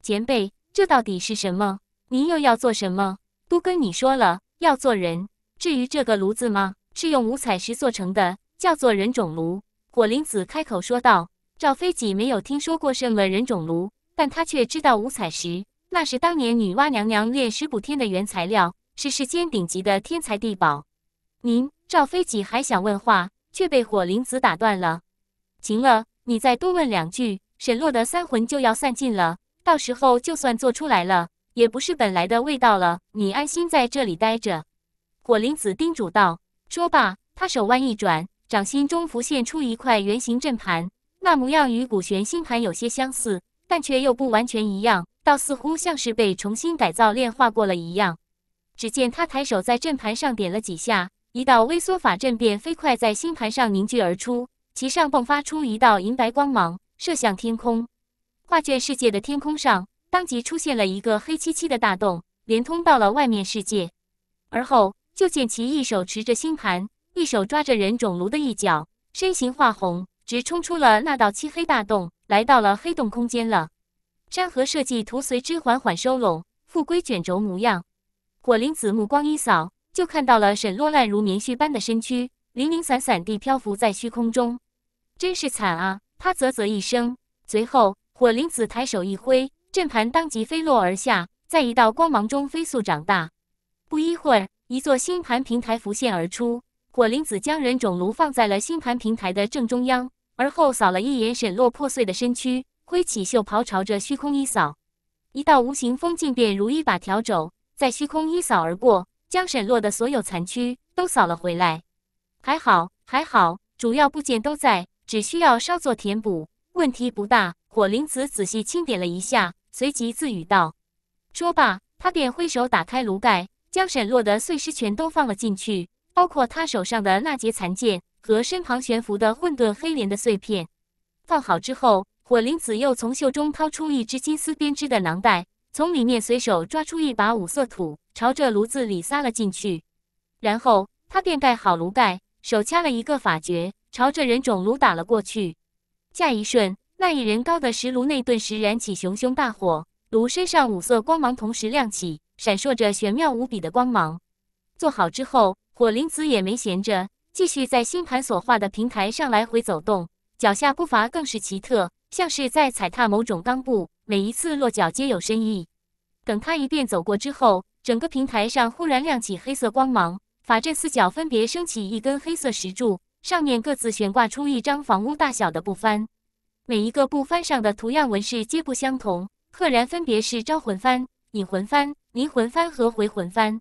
前辈，这到底是什么？您又要做什么？都跟你说了要做人，至于这个炉子吗？是用五彩石做成的，叫做人种炉。”火灵子开口说道。赵飞几没有听说过什么人种炉，但他却知道五彩石。那是当年女娲娘娘炼石补天的原材料，是世间顶级的天材地宝。您赵飞己还想问话，却被火灵子打断了。行了，你再多问两句，沈洛的三魂就要散尽了，到时候就算做出来了，也不是本来的味道了。你安心在这里待着。”火灵子叮嘱道。说罢，他手腕一转，掌心中浮现出一块圆形阵盘，那模样与古玄星盘有些相似，但却又不完全一样。倒似乎像是被重新改造炼化过了一样。只见他抬手在阵盘上点了几下，一道微缩法阵便飞快在星盘上凝聚而出，其上迸发出一道银白光芒，射向天空。画卷世界的天空上，当即出现了一个黑漆漆的大洞，连通到了外面世界。而后，就见其一手持着星盘，一手抓着人种炉的一角，身形化红，直冲出了那道漆黑大洞，来到了黑洞空间了。山河设计图随之缓缓收拢，复归卷轴模样。火灵子目光一扫，就看到了沈洛烂如棉絮般的身躯，零零散散地漂浮在虚空中，真是惨啊！他啧啧一声，随后火灵子抬手一挥，阵盘当即飞落而下，在一道光芒中飞速长大。不一会儿，一座星盘平台浮现而出，火灵子将人种炉放在了星盘平台的正中央，而后扫了一眼沈洛破碎的身躯。挥起袖袍，朝着虚空一扫，一道无形风劲便如一把条帚，在虚空一扫而过，将沈洛的所有残躯都扫了回来。还好，还好，主要部件都在，只需要稍作填补，问题不大。火灵子仔细清点了一下，随即自语道：“说罢，他便挥手打开炉盖，将沈洛的碎尸全都放了进去，包括他手上的那截残剑和身旁悬浮的混沌黑莲的碎片。放好之后。”火灵子又从袖中掏出一只金丝编织的囊袋，从里面随手抓出一把五色土，朝着炉子里撒了进去。然后他便盖好炉盖，手掐了一个法诀，朝着人种炉打了过去。下一瞬，那一人高的石炉内顿时燃起熊熊大火，炉身上五色光芒同时亮起，闪烁着玄妙无比的光芒。做好之后，火灵子也没闲着，继续在星盘所画的平台上来回走动，脚下步伐更是奇特。像是在踩踏某种裆布，每一次落脚皆有深意。等他一遍走过之后，整个平台上忽然亮起黑色光芒，法阵四角分别升起一根黑色石柱，上面各自悬挂出一张房屋大小的布幡。每一个布幡上的图样纹饰皆不相同，赫然分别是招魂幡、引魂幡、离魂幡和回魂幡。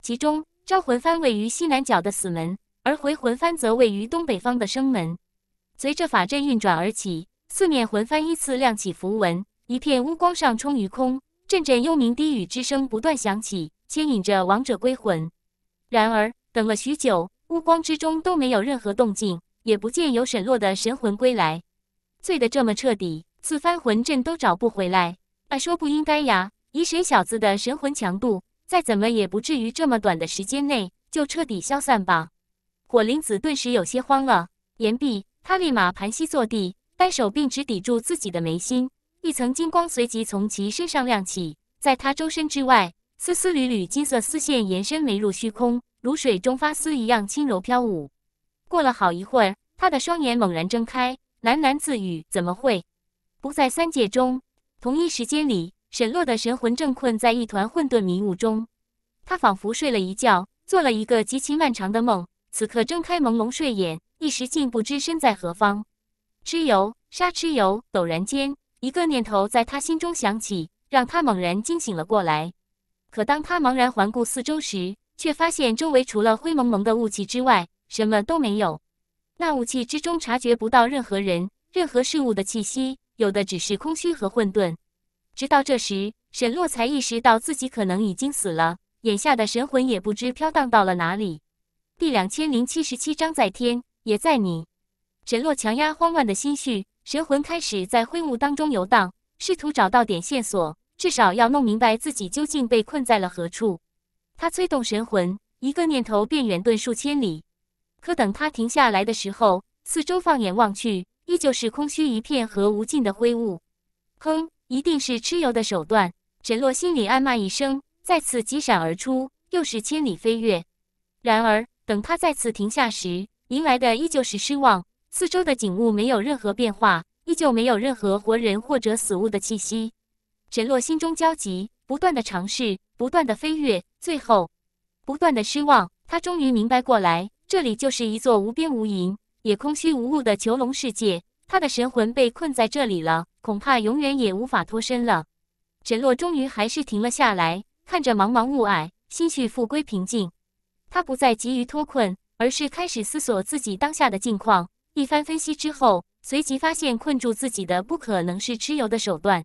其中，招魂幡位于西南角的死门，而回魂幡则位于东北方的生门。随着法阵运转而起。四面魂幡依次亮起符文，一片乌光上冲于空，阵阵幽冥低语之声不断响起，牵引着亡者归魂。然而等了许久，乌光之中都没有任何动静，也不见有沈洛的神魂归来。醉得这么彻底，四番魂阵都找不回来，按说不应该呀！以沈小子的神魂强度，再怎么也不至于这么短的时间内就彻底消散吧？火灵子顿时有些慌了，言毕，他立马盘膝坐地。单手并指抵住自己的眉心，一层金光随即从其身上亮起，在他周身之外，丝丝缕缕金色丝线延伸没入虚空，如水中发丝一样轻柔飘舞。过了好一会儿，他的双眼猛然睁开，喃喃自语：“怎么会不在三界中？”同一时间里，沈洛的神魂正困在一团混沌迷雾中，他仿佛睡了一觉，做了一个极其漫长的梦。此刻睁开朦胧睡眼，一时竟不知身在何方。蚩尤杀蚩尤！陡然间，一个念头在他心中响起，让他猛然惊醒了过来。可当他茫然环顾四周时，却发现周围除了灰蒙蒙的雾气之外，什么都没有。那雾气之中，察觉不到任何人、任何事物的气息，有的只是空虚和混沌。直到这时，沈洛才意识到自己可能已经死了，眼下的神魂也不知飘荡到了哪里。第两千零七十七章，在天也在你。沈洛强压慌乱的心绪，神魂开始在灰雾当中游荡，试图找到点线索，至少要弄明白自己究竟被困在了何处。他催动神魂，一个念头便远遁数千里。可等他停下来的时候，四周放眼望去，依旧是空虚一片和无尽的灰雾。哼，一定是蚩尤的手段。沈洛心里暗骂一声，再次疾闪而出，又是千里飞跃。然而等他再次停下时，迎来的依旧是失望。四周的景物没有任何变化，依旧没有任何活人或者死物的气息。沈洛心中焦急，不断的尝试，不断的飞跃，最后不断的失望。他终于明白过来，这里就是一座无边无垠、也空虚无物的囚笼世界。他的神魂被困在这里了，恐怕永远也无法脱身了。沈洛终于还是停了下来，看着茫茫雾霭，心绪复归平静。他不再急于脱困，而是开始思索自己当下的境况。一番分析之后，随即发现困住自己的不可能是蚩尤的手段。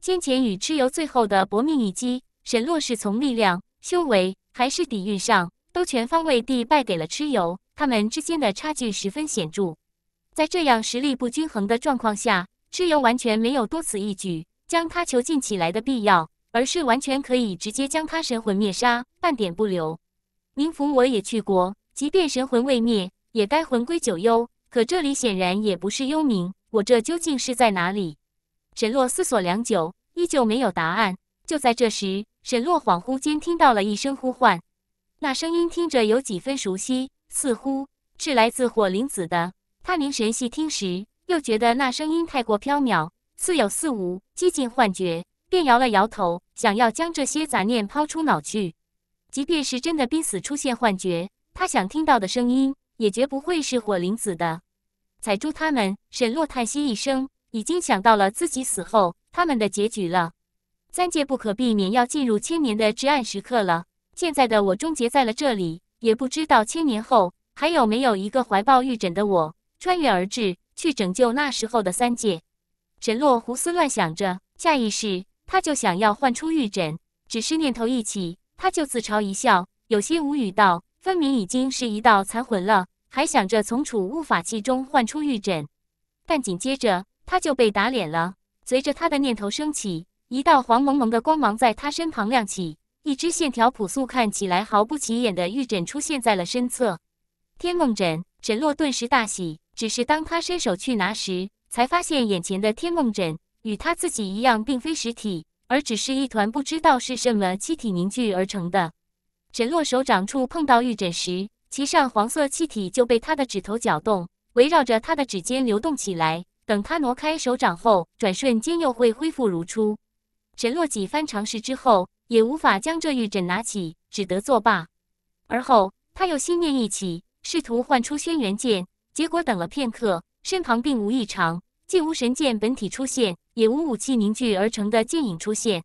先前与蚩尤最后的搏命一击，沈洛是从力量、修为还是底蕴上，都全方位地败给了蚩尤。他们之间的差距十分显著。在这样实力不均衡的状况下，蚩尤完全没有多此一举将他囚禁起来的必要，而是完全可以直接将他神魂灭杀，半点不留。宁府我也去过，即便神魂未灭，也该魂归九幽。可这里显然也不是幽冥，我这究竟是在哪里？沈洛思索良久，依旧没有答案。就在这时，沈洛恍惚间听到了一声呼唤，那声音听着有几分熟悉，似乎是来自火灵子的。他凝神细听时，又觉得那声音太过飘渺，似有似无，接近幻觉，便摇了摇头，想要将这些杂念抛出脑去。即便是真的濒死，出现幻觉，他想听到的声音。也绝不会是火灵子的彩珠他们。沈洛叹息一声，已经想到了自己死后他们的结局了。三界不可避免要进入千年的至暗时刻了。现在的我终结在了这里，也不知道千年后还有没有一个怀抱玉枕的我穿越而至去拯救那时候的三界。沈洛胡思乱想着，下意识他就想要唤出玉枕，只是念头一起，他就自嘲一笑，有些无语道：“分明已经是一道残魂了。”还想着从储物法器中唤出玉枕，但紧接着他就被打脸了。随着他的念头升起，一道黄蒙蒙的光芒在他身旁亮起，一只线条朴素、看起来毫不起眼的玉枕出现在了身侧。天梦枕，沈洛顿时大喜。只是当他伸手去拿时，才发现眼前的天梦枕与他自己一样，并非实体，而只是一团不知道是什么气体凝聚而成的。沈洛手掌触碰到玉枕时，其上黄色气体就被他的指头搅动，围绕着他的指尖流动起来。等他挪开手掌后，转瞬间又会恢复如初。沈洛几番尝试之后，也无法将这玉枕拿起，只得作罢。而后他又心念一起，试图唤出轩辕剑，结果等了片刻，身旁并无异常，既无神剑本体出现，也无武器凝聚而成的剑影出现。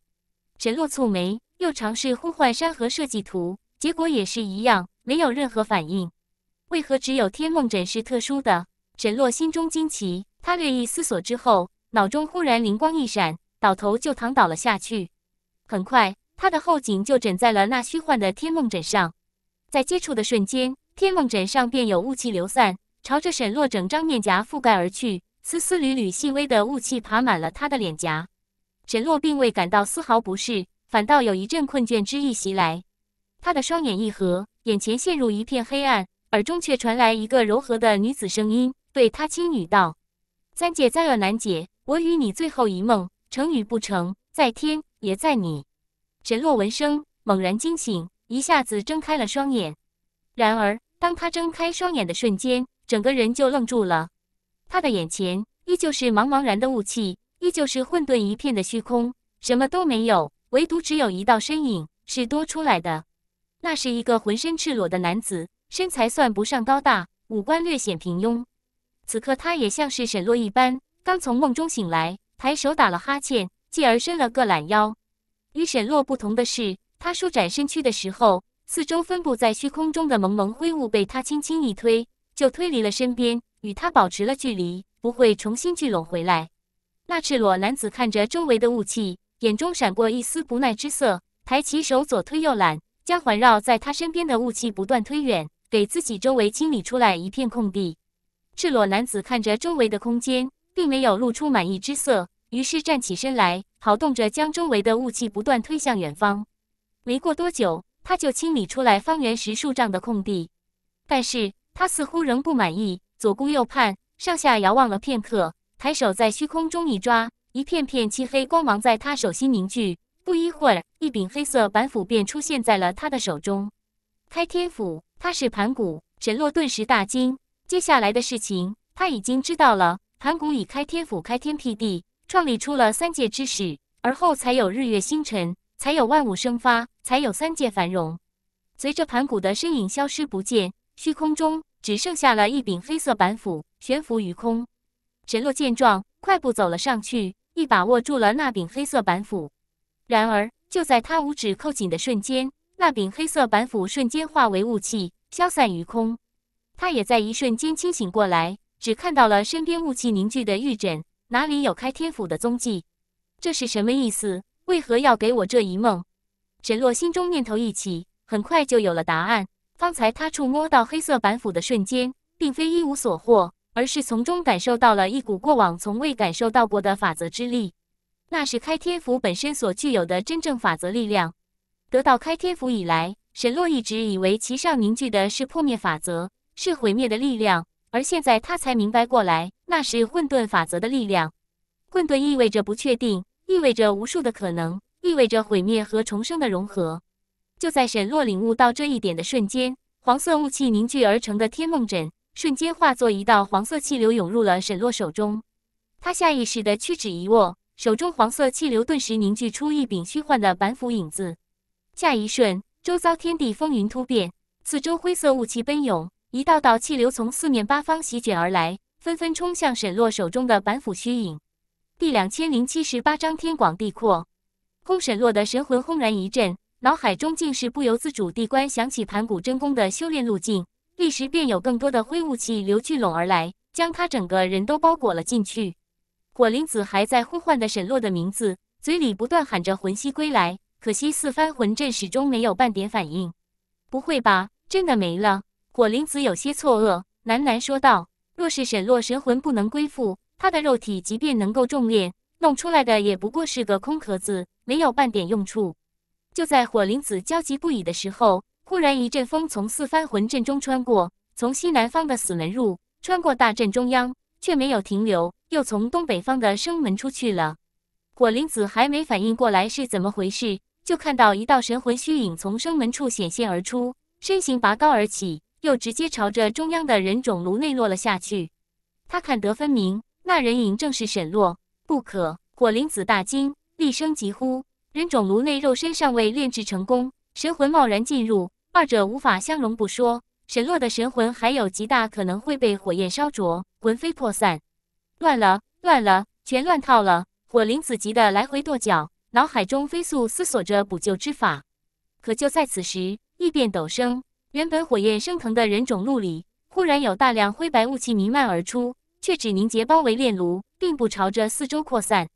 沈洛蹙眉，又尝试呼唤山河设计图，结果也是一样。没有任何反应，为何只有天梦枕是特殊的？沈洛心中惊奇。他略一思索之后，脑中忽然灵光一闪，倒头就躺倒了下去。很快，他的后颈就枕在了那虚幻的天梦枕上。在接触的瞬间，天梦枕上便有雾气流散，朝着沈洛整张面颊覆盖而去，丝丝缕缕细微的雾气爬满了他的脸颊。沈洛并未感到丝毫不适，反倒有一阵困倦之意袭来。他的双眼一合。眼前陷入一片黑暗，耳中却传来一个柔和的女子声音，对她轻语道：“三姐，在恶难解，我与你最后一梦，成与不成，在天也在你。”沈洛闻声猛然惊醒，一下子睁开了双眼。然而，当他睁开双眼的瞬间，整个人就愣住了。他的眼前依旧是茫茫然的雾气，依旧是混沌一片的虚空，什么都没有，唯独只有一道身影是多出来的。那是一个浑身赤裸的男子，身材算不上高大，五官略显平庸。此刻他也像是沈洛一般，刚从梦中醒来，抬手打了哈欠，继而伸了个懒腰。与沈洛不同的是，他舒展身躯的时候，四周分布在虚空中的蒙蒙灰雾被他轻轻一推，就推离了身边，与他保持了距离，不会重新聚拢回来。那赤裸男子看着周围的雾气，眼中闪过一丝不耐之色，抬起手左推右揽。将环绕在他身边的雾气不断推远，给自己周围清理出来一片空地。赤裸男子看着周围的空间，并没有露出满意之色，于是站起身来，跑动着将周围的雾气不断推向远方。没过多久，他就清理出来方圆十数丈的空地，但是他似乎仍不满意，左顾右盼，上下遥望了片刻，抬手在虚空中一抓，一片片漆黑光芒在他手心凝聚。不一会儿，一柄黑色板斧便出现在了他的手中。开天斧，他是盘古。神洛顿时大惊，接下来的事情他已经知道了。盘古以开天斧开天辟地，创立出了三界之始，而后才有日月星辰，才有万物生发，才有三界繁荣。随着盘古的身影消失不见，虚空中只剩下了一柄黑色板斧悬浮于空。神洛见状，快步走了上去，一把握住了那柄黑色板斧。然而，就在他五指扣紧的瞬间，那柄黑色板斧瞬间化为雾气，消散于空。他也在一瞬间清醒过来，只看到了身边雾气凝聚的玉枕，哪里有开天斧的踪迹？这是什么意思？为何要给我这一梦？沈洛心中念头一起，很快就有了答案。方才他触摸到黑色板斧的瞬间，并非一无所获，而是从中感受到了一股过往从未感受到过的法则之力。那是开天符本身所具有的真正法则力量。得到开天符以来，沈洛一直以为其上凝聚的是破灭法则，是毁灭的力量，而现在他才明白过来，那是混沌法则的力量。混沌意味着不确定，意味着无数的可能，意味着毁灭和重生的融合。就在沈洛领悟到这一点的瞬间，黄色雾气凝聚而成的天梦枕瞬间化作一道黄色气流涌入了沈洛手中，他下意识地屈指一握。手中黄色气流顿时凝聚出一柄虚幻的板斧影子，下一瞬，周遭天地风云突变，四周灰色雾气奔涌，一道道气流从四面八方席卷而来，纷纷冲向沈洛手中的板斧虚影。第两千零七十八章天广地阔，空沈洛的神魂轰然一震，脑海中竟是不由自主地关想起盘古真功的修炼路径，立时便有更多的灰雾气流聚拢而来，将他整个人都包裹了进去。火灵子还在呼唤着沈洛的名字，嘴里不断喊着“魂兮归来”，可惜四番魂阵始终没有半点反应。不会吧，真的没了？火灵子有些错愕，喃喃说道：“若是沈洛神魂不能归附，他的肉体即便能够重炼，弄出来的也不过是个空壳子，没有半点用处。”就在火灵子焦急不已的时候，忽然一阵风从四番魂阵中穿过，从西南方的死门入，穿过大阵中央，却没有停留。又从东北方的生门出去了。火灵子还没反应过来是怎么回事，就看到一道神魂虚影从生门处显现而出，身形拔高而起，又直接朝着中央的人种炉内落了下去。他看得分明，那人影正是沈洛。不可！火灵子大惊，厉声疾呼：“人种炉内肉身尚未炼制成功，神魂贸然进入，二者无法相容不说，沈洛的神魂还有极大可能会被火焰烧灼，魂飞魄散。”乱了，乱了，全乱套了！火灵子急得来回跺脚，脑海中飞速思索着补救之法。可就在此时，异变陡生，原本火焰升腾的人种路里，忽然有大量灰白雾气弥漫而出，却只凝结包围炼炉，并不朝着四周扩散。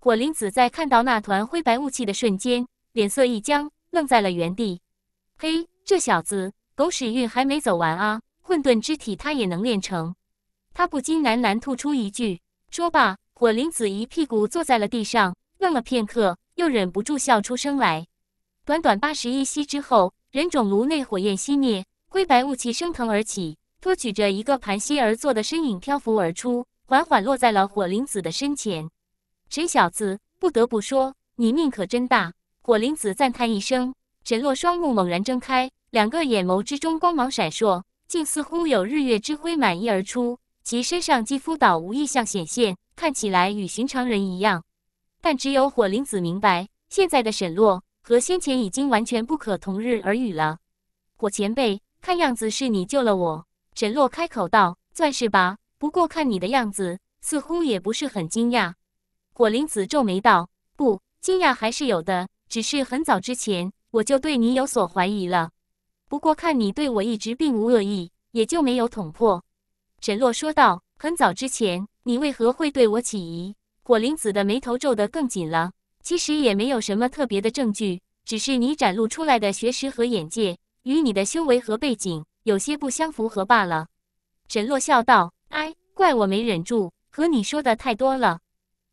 火灵子在看到那团灰白雾气的瞬间，脸色一僵，愣在了原地。嘿，这小子狗屎运还没走完啊！混沌之体他也能练成？他不禁喃喃吐出一句，说罢，火灵子一屁股坐在了地上，愣了片刻，又忍不住笑出声来。短短八十一息之后，人种炉内火焰熄灭，灰白雾气升腾而起，托举着一个盘膝而坐的身影漂浮而出，缓缓落在了火灵子的身前。沈小子，不得不说，你命可真大！火灵子赞叹一声。沈洛双目猛然睁开，两个眼眸之中光芒闪烁，竟似乎有日月之辉满溢而出。其身上肌肤倒无异象显现，看起来与寻常人一样，但只有火灵子明白，现在的沈洛和先前已经完全不可同日而语了。火前辈，看样子是你救了我。”沈洛开口道，“算是吧，不过看你的样子，似乎也不是很惊讶。”火灵子皱眉道，“不惊讶还是有的，只是很早之前我就对你有所怀疑了，不过看你对我一直并无恶意，也就没有捅破。”沈洛说道：“很早之前，你为何会对我起疑？”火灵子的眉头皱得更紧了。其实也没有什么特别的证据，只是你展露出来的学识和眼界，与你的修为和背景有些不相符合罢了。”沈洛笑道：“哎，怪我没忍住，和你说的太多了。”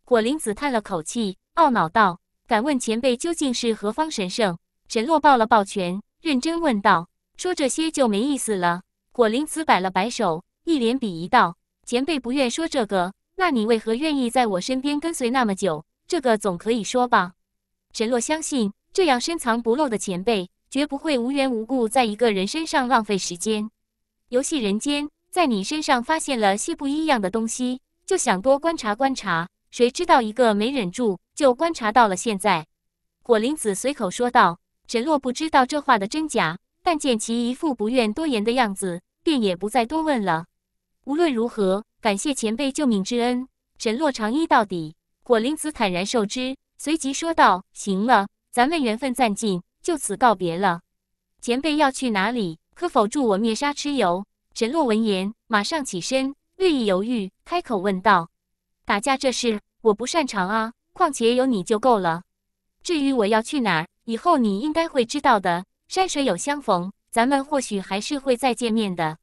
火灵子叹了口气，懊恼道：“敢问前辈究竟是何方神圣？”沈洛抱了抱拳，认真问道：“说这些就没意思了。”火灵子摆了摆手。一脸鄙夷道：“前辈不愿说这个，那你为何愿意在我身边跟随那么久？这个总可以说吧。”沈洛相信，这样深藏不露的前辈绝不会无缘无故在一个人身上浪费时间。游戏人间在你身上发现了些不一样的东西，就想多观察观察。谁知道一个没忍住，就观察到了现在。火灵子随口说道：“沈洛不知道这话的真假，但见其一副不愿多言的样子，便也不再多问了。”无论如何，感谢前辈救命之恩。沈洛长揖到底，火灵子坦然受之，随即说道：“行了，咱们缘分暂尽，就此告别了。前辈要去哪里？可否助我灭杀蚩尤？”沈洛闻言，马上起身，略一犹豫，开口问道：“打架这事我不擅长啊，况且有你就够了。至于我要去哪儿，以后你应该会知道的。山水有相逢，咱们或许还是会再见面的。”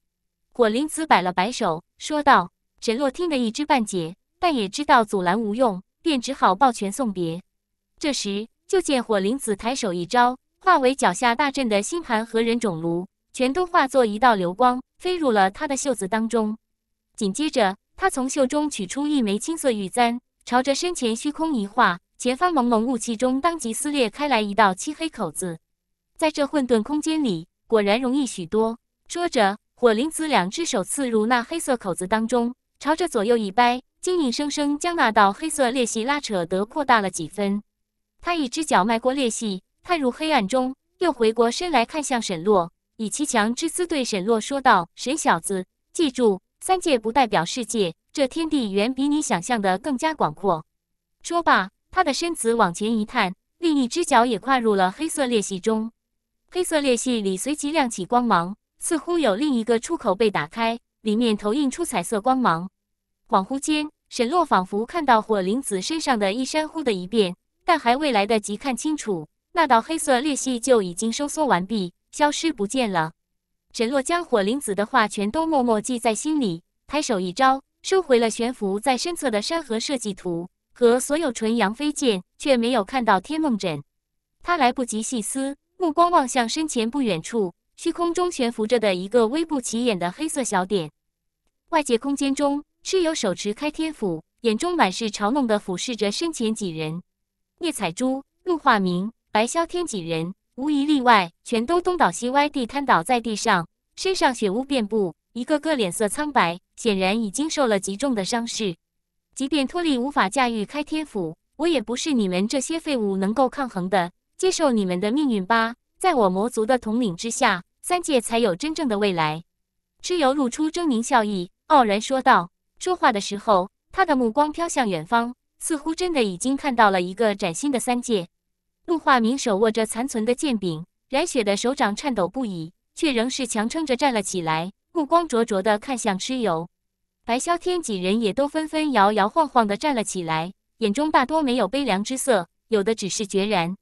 火灵子摆了摆手，说道：“沈洛听得一知半解，但也知道阻拦无用，便只好抱拳送别。这时，就见火灵子抬手一招，化为脚下大阵的星盘和人种炉，全都化作一道流光，飞入了他的袖子当中。紧接着，他从袖中取出一枚青色玉簪，朝着身前虚空一划，前方朦胧雾气中当即撕裂开来一道漆黑口子。在这混沌空间里，果然容易许多。”说着。火灵子两只手刺入那黑色口子当中，朝着左右一掰，竟硬生生将那道黑色裂隙拉扯得扩大了几分。他一只脚迈过裂隙，踏入黑暗中，又回过身来看向沈洛，以极强之姿对沈洛说道：“沈小子，记住，三界不代表世界，这天地远比你想象的更加广阔。”说罢，他的身子往前一探，另一只脚也跨入了黑色裂隙中。黑色裂隙里随即亮起光芒。似乎有另一个出口被打开，里面投映出彩色光芒。恍惚间，沈洛仿佛看到火灵子身上的衣衫忽的一变，但还未来得及看清楚，那道黑色裂隙就已经收缩完毕，消失不见了。沈洛将火灵子的话全都默默记在心里，抬手一招，收回了悬浮在身侧的山河设计图和所有纯阳飞剑，却没有看到天梦枕。他来不及细思，目光望向身前不远处。虚空中悬浮着的一个微不起眼的黑色小点，外界空间中，蚩尤手持开天斧，眼中满是嘲弄地俯视着身前几人：聂彩珠、陆化明、白霄天几人，无一例外，全都东倒西歪地瘫倒在地上，身上血污遍布，一个个脸色苍白，显然已经受了极重的伤势。即便托利无法驾驭开天斧，我也不是你们这些废物能够抗衡的。接受你们的命运吧，在我魔族的统领之下。三界才有真正的未来。蚩尤露出狰狞笑意，傲然说道。说话的时候，他的目光飘向远方，似乎真的已经看到了一个崭新的三界。陆化明手握着残存的剑柄，染血的手掌颤抖不已，却仍是强撑着站了起来，目光灼灼的看向蚩尤。白萧天几人也都纷纷摇摇晃晃的站了起来，眼中大多没有悲凉之色，有的只是决然。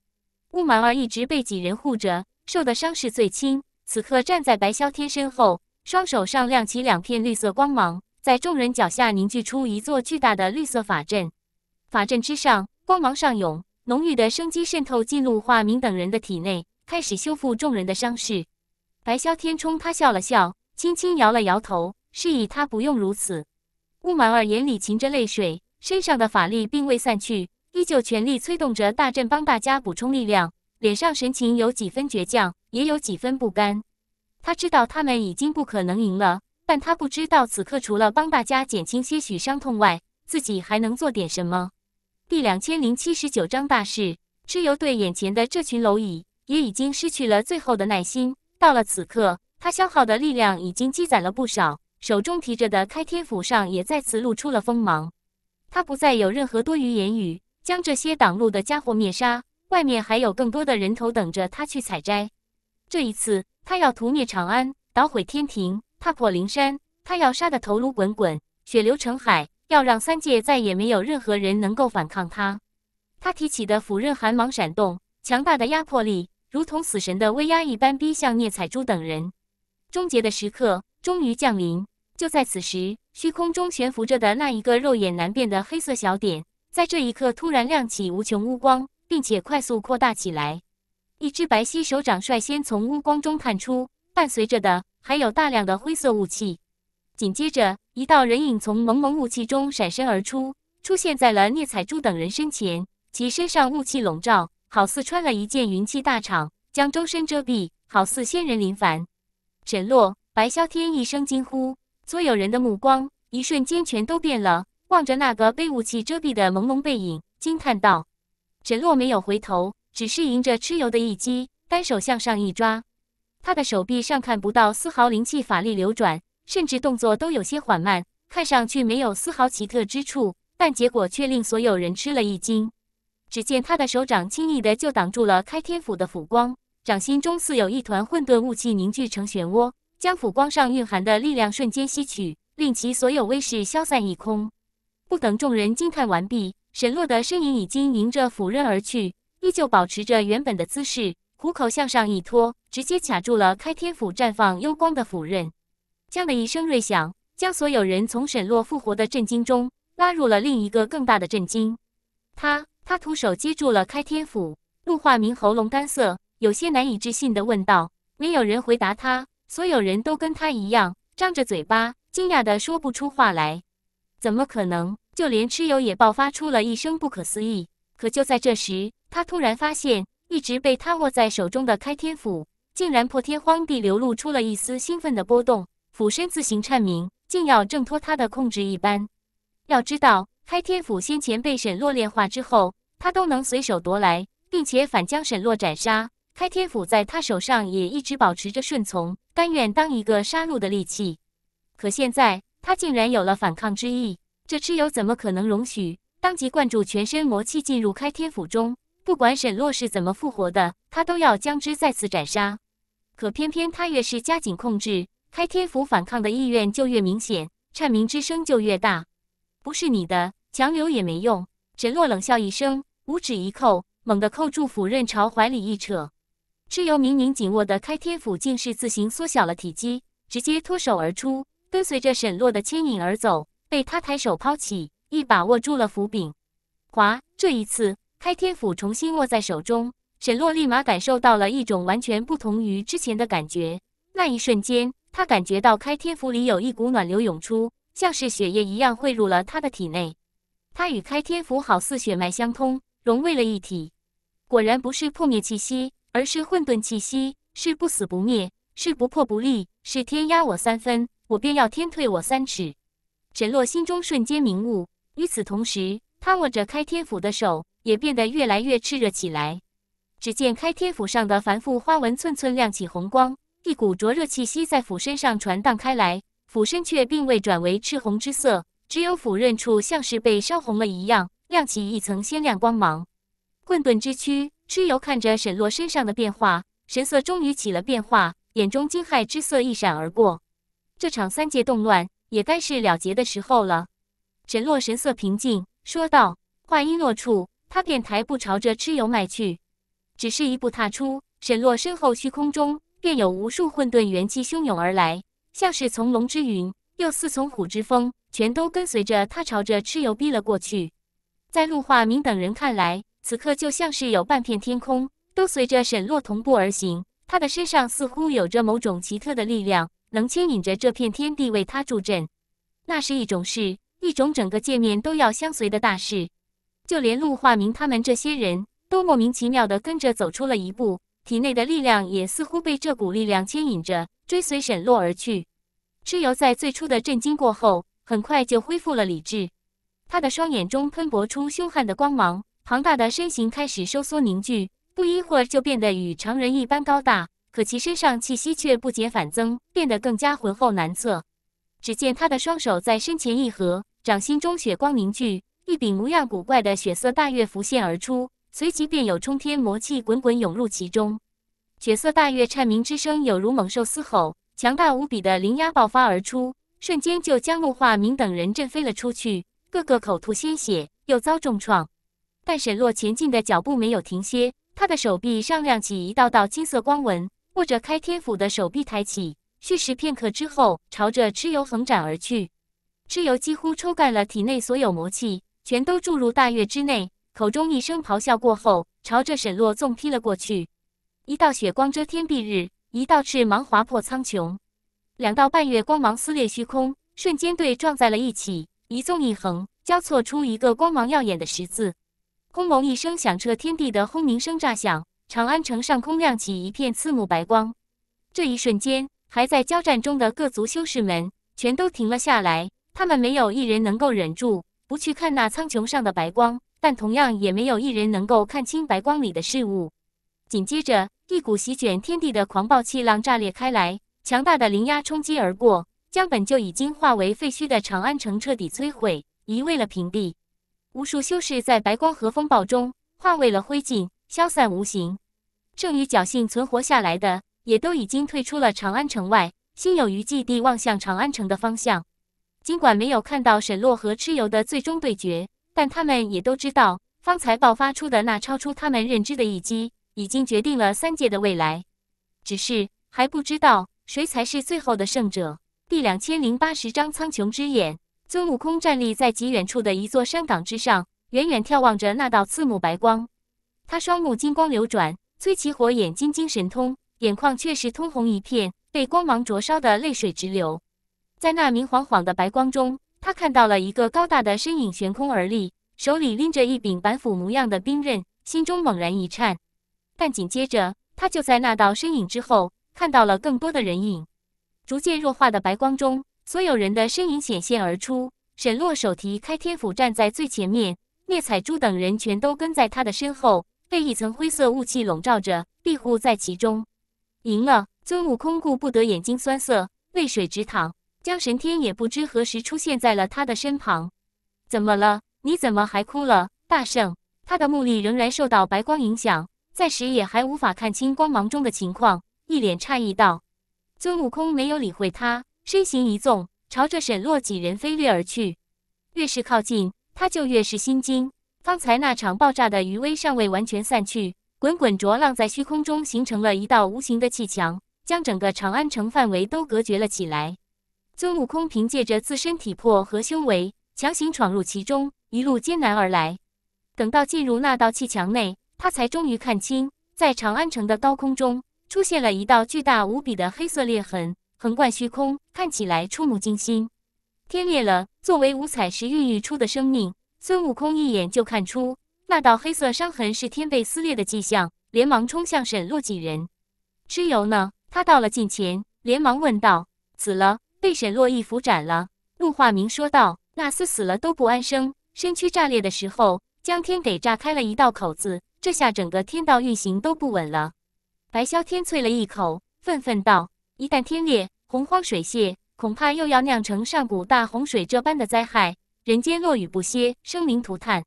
乌蛮儿一直被几人护着，受的伤势最轻。此刻站在白霄天身后，双手上亮起两片绿色光芒，在众人脚下凝聚出一座巨大的绿色法阵。法阵之上，光芒上涌，浓郁的生机渗透进入华明等人的体内，开始修复众人的伤势。白霄天冲他笑了笑，轻轻摇了摇头，示意他不用如此。乌满儿眼里噙着泪水，身上的法力并未散去，依旧全力催动着大阵，帮大家补充力量，脸上神情有几分倔强。也有几分不甘，他知道他们已经不可能赢了，但他不知道此刻除了帮大家减轻些许伤痛外，自己还能做点什么。第两千零七十九章大事。蚩尤对眼前的这群蝼蚁也已经失去了最后的耐心，到了此刻，他消耗的力量已经积攒了不少，手中提着的开天斧上也再次露出了锋芒。他不再有任何多余言语，将这些挡路的家伙灭杀。外面还有更多的人头等着他去采摘。这一次，他要屠灭长安，捣毁天庭，踏破灵山。他要杀得头颅滚滚，血流成海，要让三界再也没有任何人能够反抗他。他提起的斧刃，寒芒闪动，强大的压迫力如同死神的威压一般逼向聂彩珠等人。终结的时刻终于降临。就在此时，虚空中悬浮着的那一个肉眼难辨的黑色小点，在这一刻突然亮起无穷乌光，并且快速扩大起来。一只白皙手掌率先从乌光中探出，伴随着的还有大量的灰色雾气。紧接着，一道人影从蒙蒙雾气中闪身而出，出现在了聂彩珠等人身前。其身上雾气笼罩，好似穿了一件云气大氅，将周身遮蔽，好似仙人临凡。沈洛、白霄天一声惊呼，所有人的目光一瞬间全都变了，望着那个被雾气遮蔽的朦胧背影，惊叹道：“沈洛没有回头。”只是迎着蚩尤的一击，单手向上一抓，他的手臂上看不到丝毫灵气法力流转，甚至动作都有些缓慢，看上去没有丝毫奇特之处。但结果却令所有人吃了一惊。只见他的手掌轻易的就挡住了开天府的斧光，掌心中似有一团混沌雾气凝聚成漩涡，将斧光上蕴含的力量瞬间吸取，令其所有威势消散一空。不等众人惊叹完毕，沈洛的身影已经迎着斧刃而去。依旧保持着原本的姿势，虎口向上一托，直接卡住了开天斧绽放幽光的斧刃。锵的一声锐响，将所有人从沈洛复活的震惊中拉入了另一个更大的震惊。他，他徒手接住了开天斧。陆化明喉咙干涩，有些难以置信的问道：“没有人回答他，所有人都跟他一样，张着嘴巴，惊讶的说不出话来。怎么可能？就连蚩尤也爆发出了一声不可思议。可就在这时，他突然发现，一直被他握在手中的开天斧，竟然破天荒地流露出了一丝兴奋的波动，斧身自行颤鸣，竟要挣脱他的控制一般。要知道，开天斧先前被沈洛炼化之后，他都能随手夺来，并且反将沈洛斩杀。开天斧在他手上也一直保持着顺从，甘愿当一个杀戮的利器。可现在，他竟然有了反抗之意，这蚩尤怎么可能容许？当即灌注全身魔气进入开天斧中。不管沈洛是怎么复活的，他都要将之再次斩杀。可偏偏他越是加紧控制，开天斧反抗的意愿就越明显，颤鸣之声就越大。不是你的，强留也没用。沈洛冷笑一声，五指一扣，猛地扣住斧刃，朝怀里一扯。蚩尤明明紧握的开天斧，竟是自行缩小了体积，直接脱手而出，跟随着沈洛的牵引而走。被他抬手抛起，一把握住了斧柄，哗！这一次。开天斧重新握在手中，沈洛立马感受到了一种完全不同于之前的感觉。那一瞬间，他感觉到开天斧里有一股暖流涌出，像是血液一样汇入了他的体内。他与开天斧好似血脉相通，融为了一体。果然不是破灭气息，而是混沌气息，是不死不灭，是不破不立，是天压我三分，我便要天退我三尺。沈洛心中瞬间明悟。与此同时，他握着开天斧的手。也变得越来越炽热起来。只见开天府上的繁复花纹寸寸亮起红光，一股灼热气息在斧身上传荡开来。斧身却并未转为赤红之色，只有斧刃处像是被烧红了一样，亮起一层鲜亮光芒。混沌之躯，蚩尤看着沈洛身上的变化，神色终于起了变化，眼中惊骇之色一闪而过。这场三界动乱也该是了结的时候了。沈洛神色平静说道，话音落处。他便抬步朝着蚩尤迈去，只是一步踏出，沈洛身后虚空中便有无数混沌元气汹涌而来，像是从龙之云，又似从虎之风，全都跟随着他朝着蚩尤逼了过去。在陆化明等人看来，此刻就像是有半片天空都随着沈洛同步而行，他的身上似乎有着某种奇特的力量，能牵引着这片天地为他助阵。那是一种事，一种整个界面都要相随的大事。就连陆化明他们这些人都莫名其妙地跟着走出了一步，体内的力量也似乎被这股力量牵引着，追随沈洛而去。蚩尤在最初的震惊过后，很快就恢复了理智，他的双眼中喷薄出凶悍的光芒，庞大的身形开始收缩凝聚，不一会儿就变得与常人一般高大，可其身上气息却不减反增，变得更加浑厚难测。只见他的双手在身前一合，掌心中血光凝聚。一柄模样古怪的血色大月浮现而出，随即便有冲天魔气滚滚涌入其中。血色大月颤鸣之声，有如猛兽嘶吼，强大无比的灵压爆发而出，瞬间就将陆化明等人震飞了出去，个个口吐鲜血，又遭重创。但沈洛前进的脚步没有停歇，他的手臂上亮起一道道金色光纹，握着开天斧的手臂抬起，蓄势片刻之后，朝着蚩尤横斩而去。蚩尤几乎抽干了体内所有魔气。全都注入大月之内，口中一声咆哮过后，朝着沈洛纵劈了过去。一道血光遮天蔽日，一道赤芒划破苍穹，两道半月光芒撕裂虚空，瞬间对撞在了一起。一纵一横，交错出一个光芒耀眼的十字。轰隆一声响彻天地的轰鸣声炸响，长安城上空亮起一片刺目白光。这一瞬间，还在交战中的各族修士们全都停了下来，他们没有一人能够忍住。不去看那苍穹上的白光，但同样也没有一人能够看清白光里的事物。紧接着，一股席卷天地的狂暴气浪炸裂开来，强大的灵压冲击而过，将本就已经化为废墟的长安城彻底摧毁。一位了屏蔽，无数修士在白光和风暴中化为了灰烬，消散无形。剩余侥幸存活下来的，也都已经退出了长安城外，心有余悸地望向长安城的方向。尽管没有看到沈洛和蚩尤的最终对决，但他们也都知道，方才爆发出的那超出他们认知的一击，已经决定了三界的未来。只是还不知道谁才是最后的胜者。第两千零八十章苍穹之眼。孙悟空站立在极远处的一座山岗之上，远远眺望着那道刺目白光。他双目金光流转，催起火眼金睛神通，眼眶却是通红一片，被光芒灼烧的泪水直流。在那明晃晃的白光中，他看到了一个高大的身影悬空而立，手里拎着一柄板斧模样的兵刃，心中猛然一颤。但紧接着，他就在那道身影之后看到了更多的人影。逐渐弱化的白光中，所有人的身影显现而出。沈洛手提开天斧站在最前面，聂彩珠等人全都跟在他的身后，被一层灰色雾气笼罩着，庇护在其中。赢了，孙悟空顾不得眼睛酸涩，泪水直淌。江神天也不知何时出现在了他的身旁。怎么了？你怎么还哭了，大圣？他的目力仍然受到白光影响，暂时也还无法看清光芒中的情况，一脸诧异道。孙悟空没有理会他，身形一纵，朝着沈洛几人飞掠而去。越是靠近，他就越是心惊。方才那场爆炸的余威尚未完全散去，滚滚浊浪在虚空中形成了一道无形的气墙，将整个长安城范围都隔绝了起来。孙悟空凭借着自身体魄和修为，强行闯入其中，一路艰难而来。等到进入那道气墙内，他才终于看清，在长安城的高空中出现了一道巨大无比的黑色裂痕，横贯虚空，看起来触目惊心。天裂了！作为五彩石孕育出的生命，孙悟空一眼就看出那道黑色伤痕是天被撕裂的迹象，连忙冲向沈洛几人。蚩尤呢？他到了近前，连忙问道：“死了？”被沈洛一斧斩了，陆化明说道：“那厮死了都不安生，身躯炸裂的时候，将天给炸开了一道口子，这下整个天道运行都不稳了。”白霄天啐了一口，愤愤道：“一旦天裂，洪荒水泄，恐怕又要酿成上古大洪水这般的灾害，人间落雨不歇，生灵涂炭。”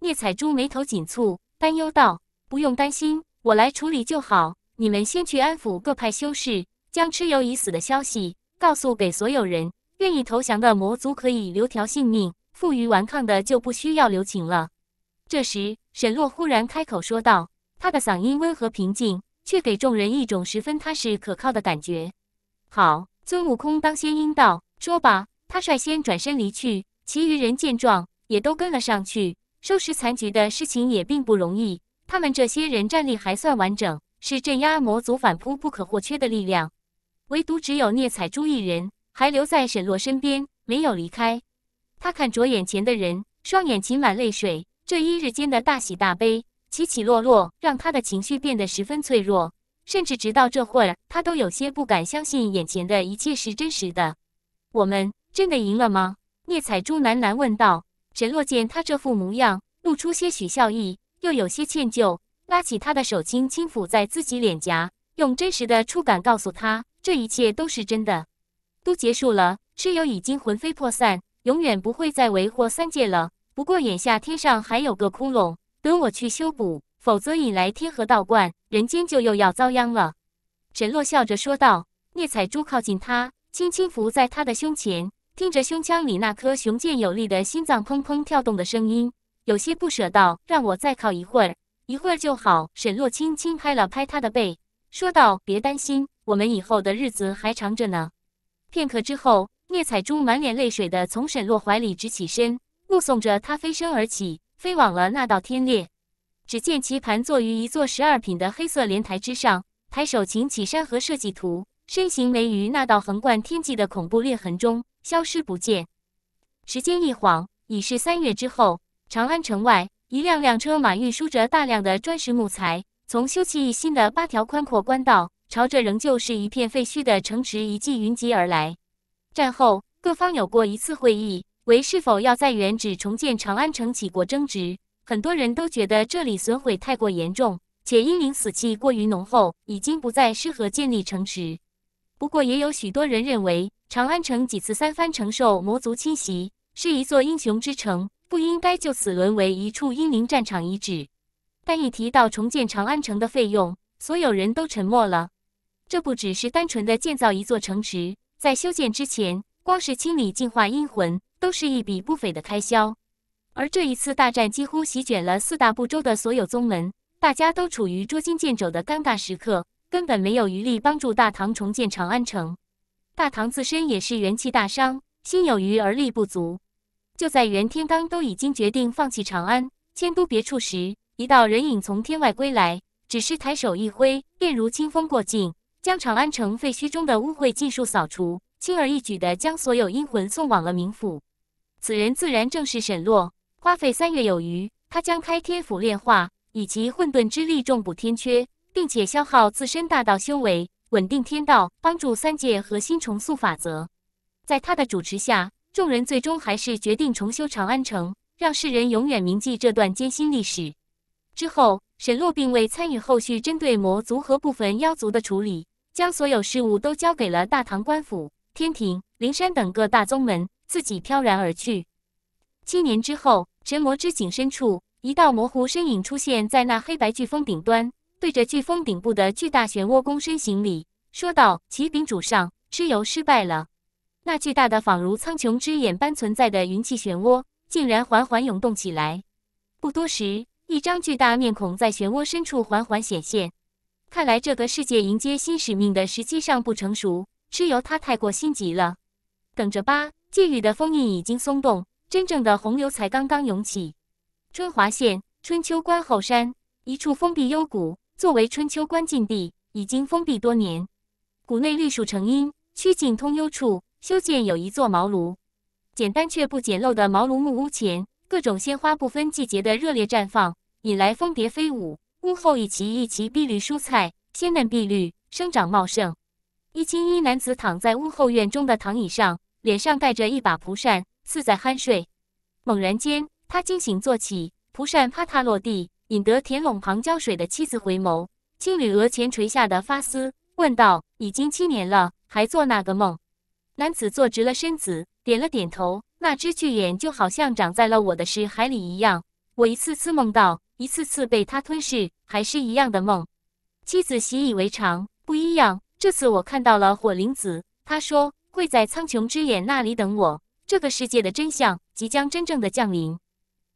聂彩珠眉头紧蹙，担忧道：“不用担心，我来处理就好，你们先去安抚各派修士，将蚩尤已死的消息。”告诉给所有人，愿意投降的魔族可以留条性命，负隅顽抗的就不需要留情了。这时，沈洛忽然开口说道，他的嗓音温和平静，却给众人一种十分踏实可靠的感觉。好，孙悟空当先应道：“说吧。”他率先转身离去，其余人见状也都跟了上去。收拾残局的事情也并不容易，他们这些人战力还算完整，是镇压魔族反扑不可或缺的力量。唯独只有聂彩珠一人还留在沈洛身边，没有离开。他看着眼前的人，双眼噙满泪水。这一日间的大喜大悲，起起落落，让他的情绪变得十分脆弱。甚至直到这会儿，他都有些不敢相信眼前的一切是真实的。我们真的赢了吗？聂彩珠喃喃问道。沈洛见他这副模样，露出些许笑意，又有些歉疚，拉起他的手，轻轻抚在自己脸颊，用真实的触感告诉他。这一切都是真的，都结束了。蚩尤已经魂飞魄散，永远不会再为祸三界了。不过眼下天上还有个窟窿，等我去修补，否则引来天河倒灌，人间就又要遭殃了。沈洛笑着说道。聂彩珠靠近他，轻轻伏在他的胸前，听着胸腔里那颗雄健有力的心脏砰砰跳动的声音，有些不舍道：“让我再靠一会儿，一会儿就好。”沈洛轻轻拍了拍他的背。说道：“别担心，我们以后的日子还长着呢。”片刻之后，聂彩珠满脸泪水的从沈洛怀里直起身，目送着他飞身而起，飞往了那道天裂。只见其盘坐于一座十二品的黑色莲台之上，抬手擎起山河设计图，身形没于那道横贯天际的恐怖裂痕中，消失不见。时间一晃，已是三月之后，长安城外，一辆辆车马运输着大量的砖石木材。从修葺一新的八条宽阔官道，朝着仍旧是一片废墟的城池遗迹云集而来。战后各方有过一次会议，为是否要在原址重建长安城起过争执。很多人都觉得这里损毁太过严重，且阴灵死气过于浓厚，已经不再适合建立城池。不过，也有许多人认为，长安城几次三番承受魔族侵袭，是一座英雄之城，不应该就此沦为一处英灵战场遗址。但一提到重建长安城的费用，所有人都沉默了。这不只是单纯的建造一座城池，在修建之前，光是清理净化阴魂都是一笔不菲的开销。而这一次大战几乎席卷了四大部洲的所有宗门，大家都处于捉襟见肘的尴尬时刻，根本没有余力帮助大唐重建长安城。大唐自身也是元气大伤，心有余而力不足。就在袁天罡都已经决定放弃长安，迁都别处时，一道人影从天外归来，只是抬手一挥，便如清风过境，将长安城废墟中的污秽尽数扫除，轻而易举地将所有阴魂送往了冥府。此人自然正是沈洛。花费三月有余，他将开天斧炼化，以其混沌之力重补天缺，并且消耗自身大道修为，稳定天道，帮助三界核心重塑法则。在他的主持下，众人最终还是决定重修长安城，让世人永远铭记这段艰辛历史。之后，沈洛并未参与后续针对魔族和部分妖族的处理，将所有事务都交给了大唐官府、天庭、灵山等各大宗门，自己飘然而去。七年之后，神魔之井深处，一道模糊身影出现在那黑白飓风顶端，对着飓风顶部的巨大漩涡躬身行礼，说道：“启禀主上，蚩尤失败了。”那巨大的仿如苍穹之眼般存在的云气漩涡，竟然缓缓涌动起来。不多时。一张巨大面孔在漩涡深处缓缓显现。看来这个世界迎接新使命的时机尚不成熟，蚩尤他太过心急了。等着吧，界雨的封印已经松动，真正的洪流才刚刚涌起。春华县春秋关后山，一处封闭幽谷，作为春秋关禁地，已经封闭多年。谷内绿树成荫，曲径通幽处，修建有一座茅庐，简单却不简陋的茅庐木屋前。各种鲜花不分季节的热烈绽放，引来蜂蝶飞舞。屋后一畦一畦碧绿蔬菜，鲜嫩碧绿，生长茂盛。一青衣男子躺在屋后院中的躺椅上，脸上盖着一把蒲扇，似在酣睡。猛然间，他惊醒坐起，蒲扇啪嗒落地，引得田垄旁浇水的妻子回眸，青缕额前垂下的发丝，问道：“已经七年了，还做那个梦？”男子坐直了身子，点了点头。那只巨眼就好像长在了我的尸海里一样，我一次次梦到，一次次被它吞噬，还是一样的梦。妻子习以为常，不一样。这次我看到了火灵子，他说会在苍穹之眼那里等我，这个世界的真相即将真正的降临。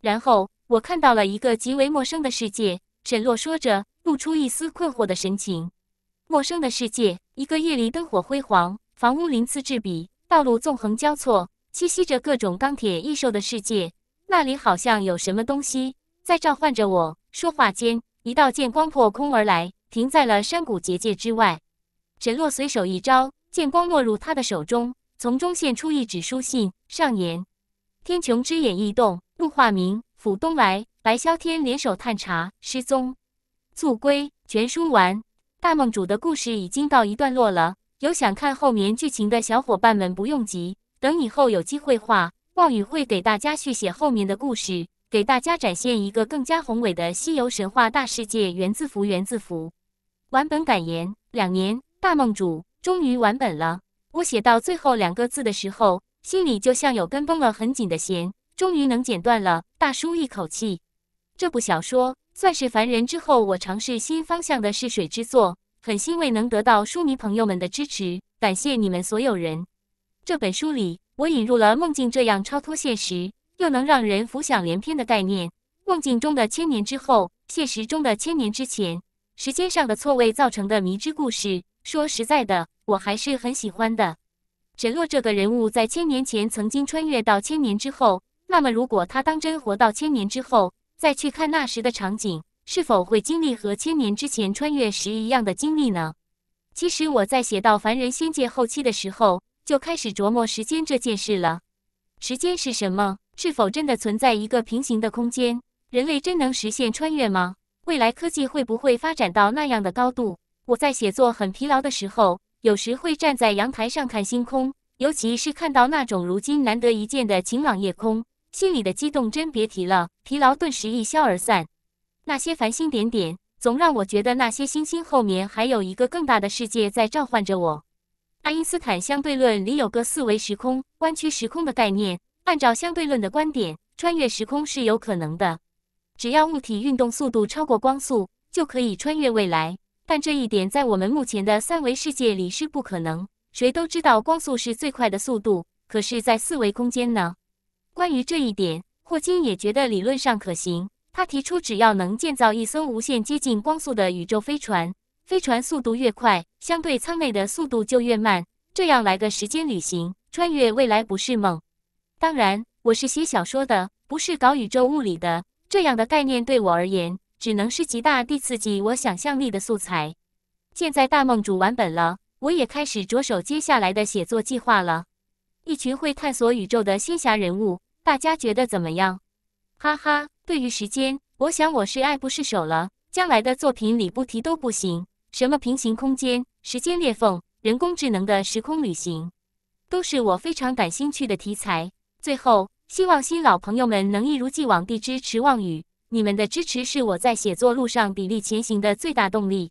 然后我看到了一个极为陌生的世界。沈洛说着，露出一丝困惑的神情。陌生的世界，一个夜里灯火辉煌，房屋鳞次栉比，道路纵横交错。栖息着各种钢铁异兽的世界，那里好像有什么东西在召唤着我。说话间，一道剑光破空而来，停在了山谷结界之外。沈洛随手一招，剑光落入他的手中，从中现出一纸书信，上言：天穹之眼异动，陆化明、府东来、白霄天联手探查失踪。速归。全书完。大梦主的故事已经到一段落了，有想看后面剧情的小伙伴们不用急。等以后有机会画，望雨会给大家续写后面的故事，给大家展现一个更加宏伟的西游神话大世界。原字符，原字符。完本感言：两年，大梦主终于完本了。我写到最后两个字的时候，心里就像有根绷了很紧的弦，终于能剪断了，大舒一口气。这部小说算是凡人之后我尝试新方向的试水之作，很欣慰能得到书迷朋友们的支持，感谢你们所有人。这本书里，我引入了梦境这样超脱现实又能让人浮想联翩的概念。梦境中的千年之后，现实中的千年之前，时间上的错位造成的迷之故事。说实在的，我还是很喜欢的。沈洛这个人物在千年前曾经穿越到千年之后，那么如果他当真活到千年之后，再去看那时的场景，是否会经历和千年之前穿越时一样的经历呢？其实我在写到凡人仙界后期的时候。就开始琢磨时间这件事了。时间是什么？是否真的存在一个平行的空间？人类真能实现穿越吗？未来科技会不会发展到那样的高度？我在写作很疲劳的时候，有时会站在阳台上看星空，尤其是看到那种如今难得一见的晴朗夜空，心里的激动真别提了，疲劳顿时一消而散。那些繁星点点，总让我觉得那些星星后面还有一个更大的世界在召唤着我。爱因斯坦相对论里有个四维时空弯曲时空的概念。按照相对论的观点，穿越时空是有可能的。只要物体运动速度超过光速，就可以穿越未来。但这一点在我们目前的三维世界里是不可能。谁都知道光速是最快的速度，可是在四维空间呢？关于这一点，霍金也觉得理论上可行。他提出，只要能建造一艘无限接近光速的宇宙飞船。飞船速度越快，相对舱内的速度就越慢，这样来个时间旅行，穿越未来不是梦。当然，我是写小说的，不是搞宇宙物理的，这样的概念对我而言，只能是极大地刺激我想象力的素材。现在大梦主完本了，我也开始着手接下来的写作计划了。一群会探索宇宙的仙侠人物，大家觉得怎么样？哈哈，对于时间，我想我是爱不释手了，将来的作品里不提都不行。什么平行空间、时间裂缝、人工智能的时空旅行，都是我非常感兴趣的题材。最后，希望新老朋友们能一如既往地支持望雨，你们的支持是我在写作路上砥砺前行的最大动力。